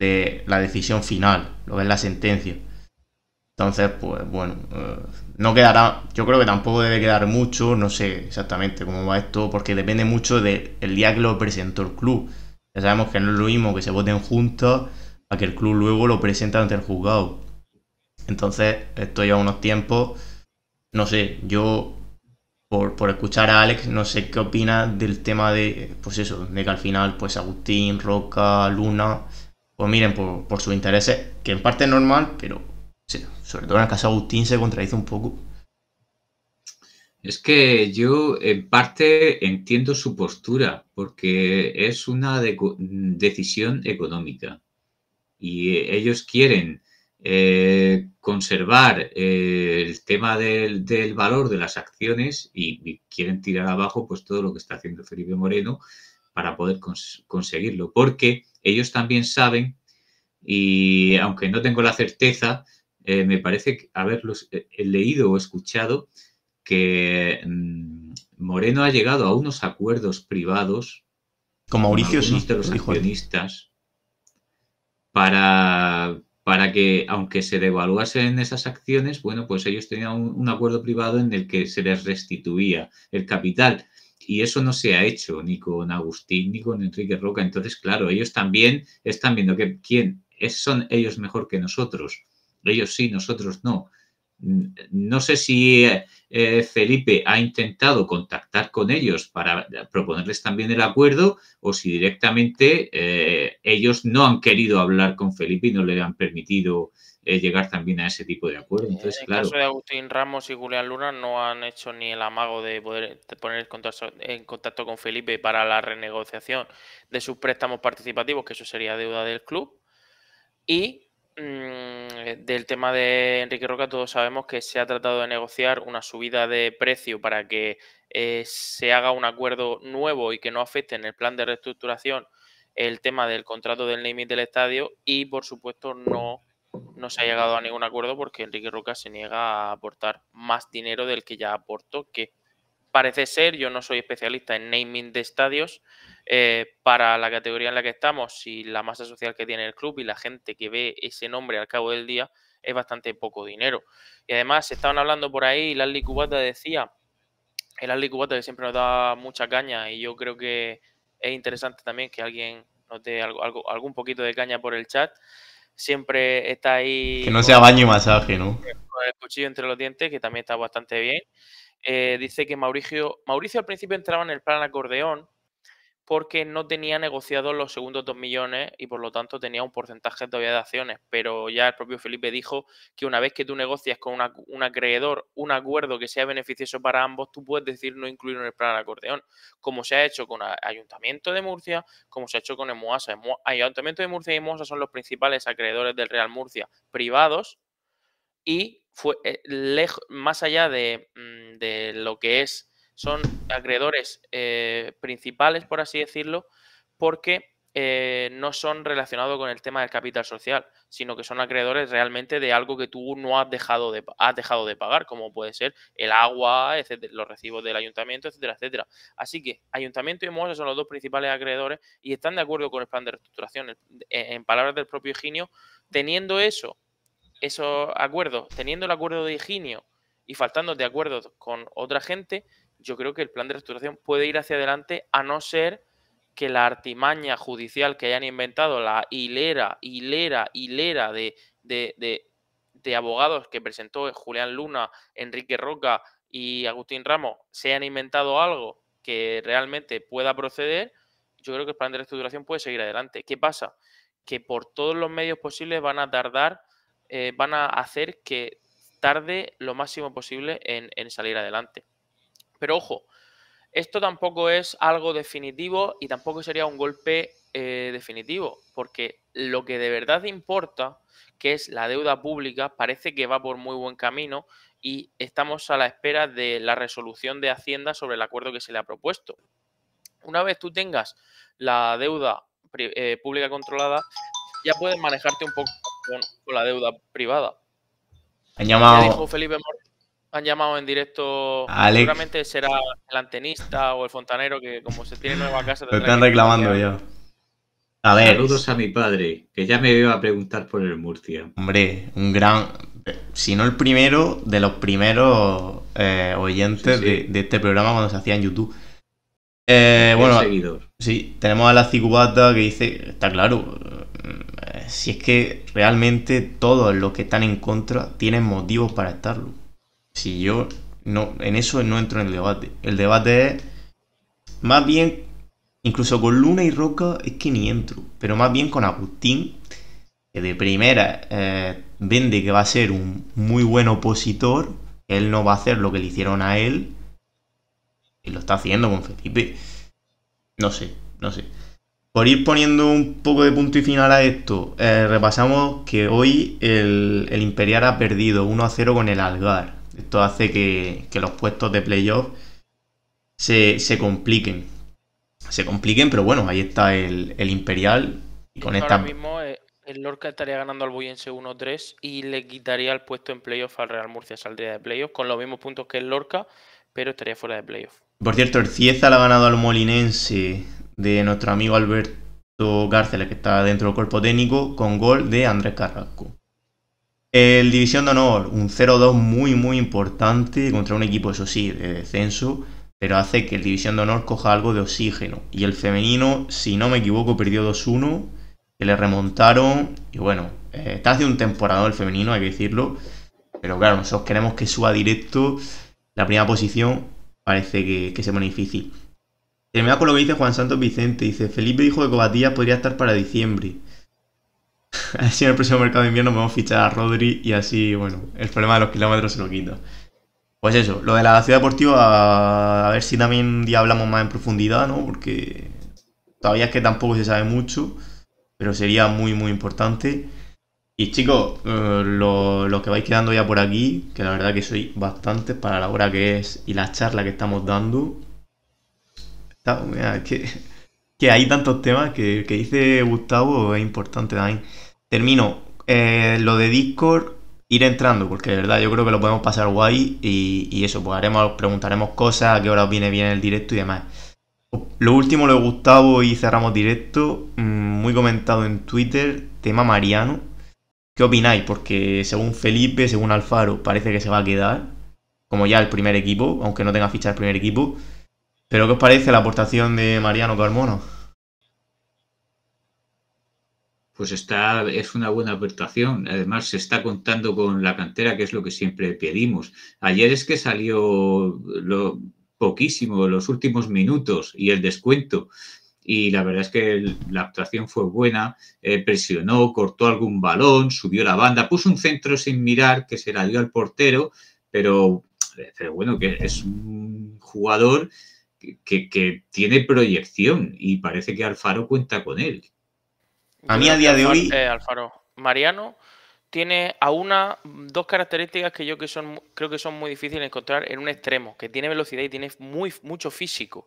de la decisión final, lo que es la sentencia. Entonces, pues bueno, eh, no quedará, yo creo que tampoco debe quedar mucho, no sé exactamente cómo va esto, porque depende mucho del de día que lo presentó el club. Ya sabemos que no es lo mismo que se voten juntos a que el club luego lo presente ante el juzgado. Entonces, esto lleva unos tiempos, no sé, yo por, escuchar a Alex, no sé qué opina del tema de, pues eso, de que al final, pues Agustín, Roca, Luna, pues miren, por, por sus intereses, que en parte es normal, pero Sí, sobre todo en el caso Agustín se contradice un poco. Es que yo en parte entiendo su postura, porque es una decisión económica. Y ellos quieren eh, conservar eh, el tema del, valor de las acciones y, quieren tirar abajo pues todo lo que está haciendo Felipe Moreno para poder conseguirlo, porque ellos también saben, y aunque no tengo la certeza, eh, me parece haberlos eh, eh, leído o escuchado que mm, Moreno ha llegado a unos acuerdos privados con Mauricio y los accionistas para, para que, aunque se devaluasen esas acciones, bueno, pues ellos tenían un, acuerdo privado en el que se les restituía el capital. Y eso no se ha hecho ni con Agustín ni con Enrique Roca. Entonces, claro, ellos también están viendo que quién son ellos mejor que nosotros ellos sí, nosotros no. No sé si eh, eh, Felipe ha intentado contactar con ellos para proponerles también el acuerdo o si directamente eh, ellos no han querido hablar con Felipe y no le han permitido llegar también a ese tipo de acuerdo. en el caso de Agustín Ramos y Julián Luna no han hecho ni el amago de poder poner en contacto con Felipe para la renegociación de sus préstamos participativos, que eso sería deuda del club. Y mm, eh, del tema de Enrique Roca todos sabemos que se ha tratado de negociar una subida de precio para que eh, se haga un acuerdo nuevo y que no afecte en el plan de reestructuración el tema del contrato del naming del estadio y por supuesto no, no se ha llegado a ningún acuerdo porque Enrique Roca se niega a aportar más dinero del que ya aportó, que parece ser, yo no soy especialista en naming de estadios, eh, para la categoría en la que estamos y la masa social que tiene el club y la gente que ve ese nombre al cabo del día, es bastante poco dinero. Y además, estaban hablando por ahí, la Cubata decía, el Ali Cubata que siempre nos da mucha caña y yo creo que es interesante también que alguien nos dé algo, algún poquito de caña por el chat. Siempre está ahí... Que no sea baño y masaje, ¿no? el cuchillo entre los dientes, que también está bastante bien. Eh, dice que Mauricio, Mauricio al principio entraba en el plan acordeón porque no tenía negociados los segundos 2 millones y por lo tanto tenía un porcentaje de acciones. Pero ya el propio Felipe dijo que una vez que tú negocias con un acreedor un acuerdo que sea beneficioso para ambos, tú puedes decir no incluirlo en el plan acordeón, como se ha hecho con Ayuntamiento de Murcia, como se ha hecho con EMOASA. Ayuntamiento de Murcia y EMOASA son los principales acreedores del Real Murcia privados y fue, eh, más allá mm, de, lo que es, son acreedores eh, principales, por así decirlo, porque eh, no son relacionados con el tema del capital social, sino que son acreedores realmente de algo que tú no has dejado de, has dejado de pagar, como puede ser el agua, etcétera, los recibos del ayuntamiento, etcétera, etcétera. Así que ayuntamiento y MOSA son los dos principales acreedores y están de acuerdo con el plan de reestructuración. En palabras del propio Eugenio teniendo eso esos acuerdos, teniendo el acuerdo de Higinio y faltando de acuerdos con otra gente, yo creo que el plan de reestructuración puede ir hacia adelante, a no ser que la artimaña judicial que hayan inventado, la hilera, hilera, hilera de, de, de, abogados que presentó Julián Luna, Enrique Roca y Agustín Ramos, se hayan inventado algo que realmente pueda proceder, yo creo que el plan de reestructuración puede seguir adelante. ¿Qué pasa? Que por todos los medios posibles van a tardar eh, van a hacer que tarde lo máximo posible en, salir adelante. Pero ojo, esto tampoco es algo definitivo y tampoco sería un golpe eh, definitivo, porque lo que de verdad importa, que es la deuda pública, parece que va por muy buen camino y estamos a la espera de la resolución de Hacienda sobre el acuerdo que se le ha propuesto. Una vez tú tengas la deuda eh, pública controlada, ya puedes manejarte un poco con, la deuda privada. Han llamado. Felipe han llamado en directo. Seguramente será el antenista o el fontanero que, como se tiene nueva casa. Lo están reclamando ya. A ver. Saludos a mi padre, que ya me iba a preguntar por el Murcia. Hombre, un gran. Si no el primero, de los primeros eh, oyentes De, este programa cuando se hacía en YouTube. Eh, bueno, sí, tenemos a la Cicubata que dice: Está claro, si es que realmente todos los que están en contra tienen motivos para estarlo. Si yo no, en eso no entro en el debate. El debate es más bien, incluso con Luna y Roca es que ni entro, pero más bien con Agustín, que de primera eh, vende que va a ser un muy buen opositor, él no va a hacer lo que le hicieron a él, y lo está haciendo con Felipe. No sé, no sé. Por ir poniendo un poco de punto y final a esto, eh, repasamos que hoy el, Imperial ha perdido 1 0 con el Algar. Esto hace que, los puestos de playoff se, se, compliquen. Se compliquen, pero bueno, ahí está el, Imperial. con esta... mismo eh, el Lorca estaría ganando al Boyense 1-3 y le quitaría el puesto en playoff al Real Murcia. Saldría de playoff con los mismos puntos que el Lorca, pero estaría fuera de playoff. Por cierto, el Cieza le ha ganado al Molinense de nuestro amigo Alberto Cárceles que está dentro del cuerpo técnico, con gol de Andrés Carrasco. El División de Honor, un 0-2 muy muy importante contra un equipo, eso sí, de descenso, pero hace que el División de Honor coja algo de oxígeno. Y el femenino, si no me equivoco, perdió 2-1, que le remontaron, y bueno, eh, está hace un temporada el femenino, hay que decirlo, pero claro, nosotros queremos que suba directo la primera posición, parece que, que se pone difícil. Termina con lo que dice Juan Santos Vicente. Dice, Felipe dijo que Cobatías podría estar para diciembre. a ver si en el próximo mercado de invierno podemos fichar a Rodri y así, bueno, el problema de los kilómetros se lo quita. Pues eso, lo de la ciudad deportiva, a ver si también un día hablamos más en profundidad, ¿no? Porque todavía es que tampoco se sabe mucho, pero sería muy, muy importante. Y chicos, eh, lo que vais quedando ya por aquí, que la verdad que soy bastante para la hora que es y la charla que estamos dando, que, hay tantos temas que que dice Gustavo es importante también. Termino. Eh, lo de Discord, ir entrando, porque de verdad yo creo que lo podemos pasar guay y, eso, pues haremos, preguntaremos cosas, a qué hora viene bien el directo y demás. Lo último lo de Gustavo y cerramos directo, mm, muy comentado en Twitter, tema Mariano. ¿Qué opináis? Porque según Felipe, según Alfaro, parece que se va a quedar como ya el primer equipo, aunque no tenga ficha el primer equipo. ¿Pero qué os parece la aportación de Mariano Carmona? Pues está, es una buena aportación. Además, se está contando con la cantera, que es lo que siempre pedimos. Ayer es que salió lo poquísimo, los últimos minutos y el descuento. Y la verdad es que la actuación fue buena, eh, presionó, cortó algún balón, subió la banda, puso un centro sin mirar que se la dio al portero, pero, eh, pero bueno, que es un jugador que, tiene proyección y parece que Alfaro cuenta con él. A mí a día de hoy... Eh, Alfaro, Mariano tiene a una, dos características que yo que son, creo que son muy difíciles de encontrar en un extremo, que tiene velocidad y tiene muy, mucho físico.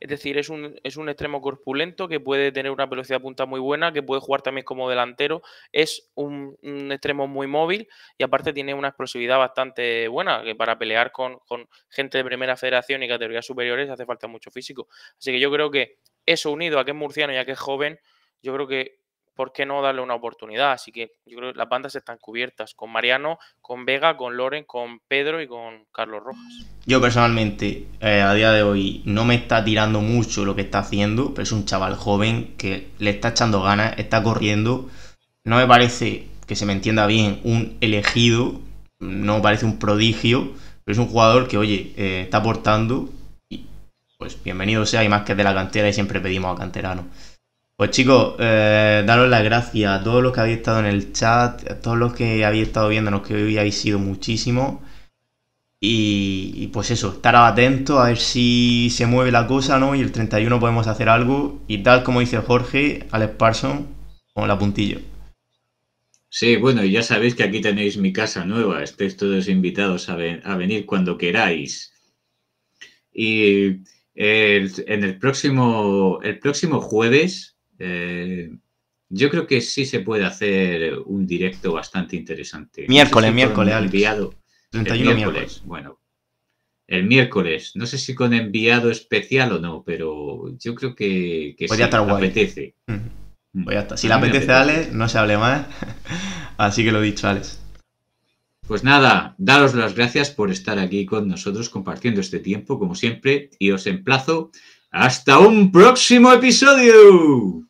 Es decir, es un, es un extremo corpulento que puede tener una velocidad de punta muy buena, que puede jugar también como delantero. Es un, extremo muy móvil y aparte tiene una explosividad bastante buena, que para pelear con, con gente de primera federación y categorías superiores hace falta mucho físico. Así que yo creo que eso unido a que es murciano y a que es joven, yo creo que ¿por qué no darle una oportunidad? Así que yo creo que las bandas están cubiertas con Mariano, con Vega, con Loren, con Pedro y con Carlos Rojas. Yo personalmente, eh, a día de hoy, no me está tirando mucho lo que está haciendo, pero es un chaval joven que le está echando ganas, está corriendo. No me parece que se me entienda bien un elegido, no me parece un prodigio, pero es un jugador que, oye, eh, está aportando y pues bienvenido sea y más que de la cantera y siempre pedimos a canterano. Pues chicos, eh, daros las gracias a todos los que habéis estado en el chat, a todos los que habéis estado viéndonos, que hoy habéis sido muchísimo. Y, pues eso, estar atentos a ver si se mueve la cosa, ¿no? Y el 31 podemos hacer algo. Y tal como dice Jorge, Alex Parson, con la puntillo. Sí, bueno, y ya sabéis que aquí tenéis mi casa nueva. Estáis todos invitados a, venir cuando queráis. Y en el próximo, el próximo jueves eh, yo creo que sí se puede hacer un directo bastante interesante. Miércoles, miércoles, miércoles, Bueno, el miércoles. No sé si con enviado especial o no, pero yo creo que, que apetece. Mm. Pues si le apetece, Alex, no se hable más. Así que lo dicho, Alex. Pues nada, daros las gracias por estar aquí con nosotros compartiendo este tiempo, como siempre, y os emplazo hasta un próximo episodio.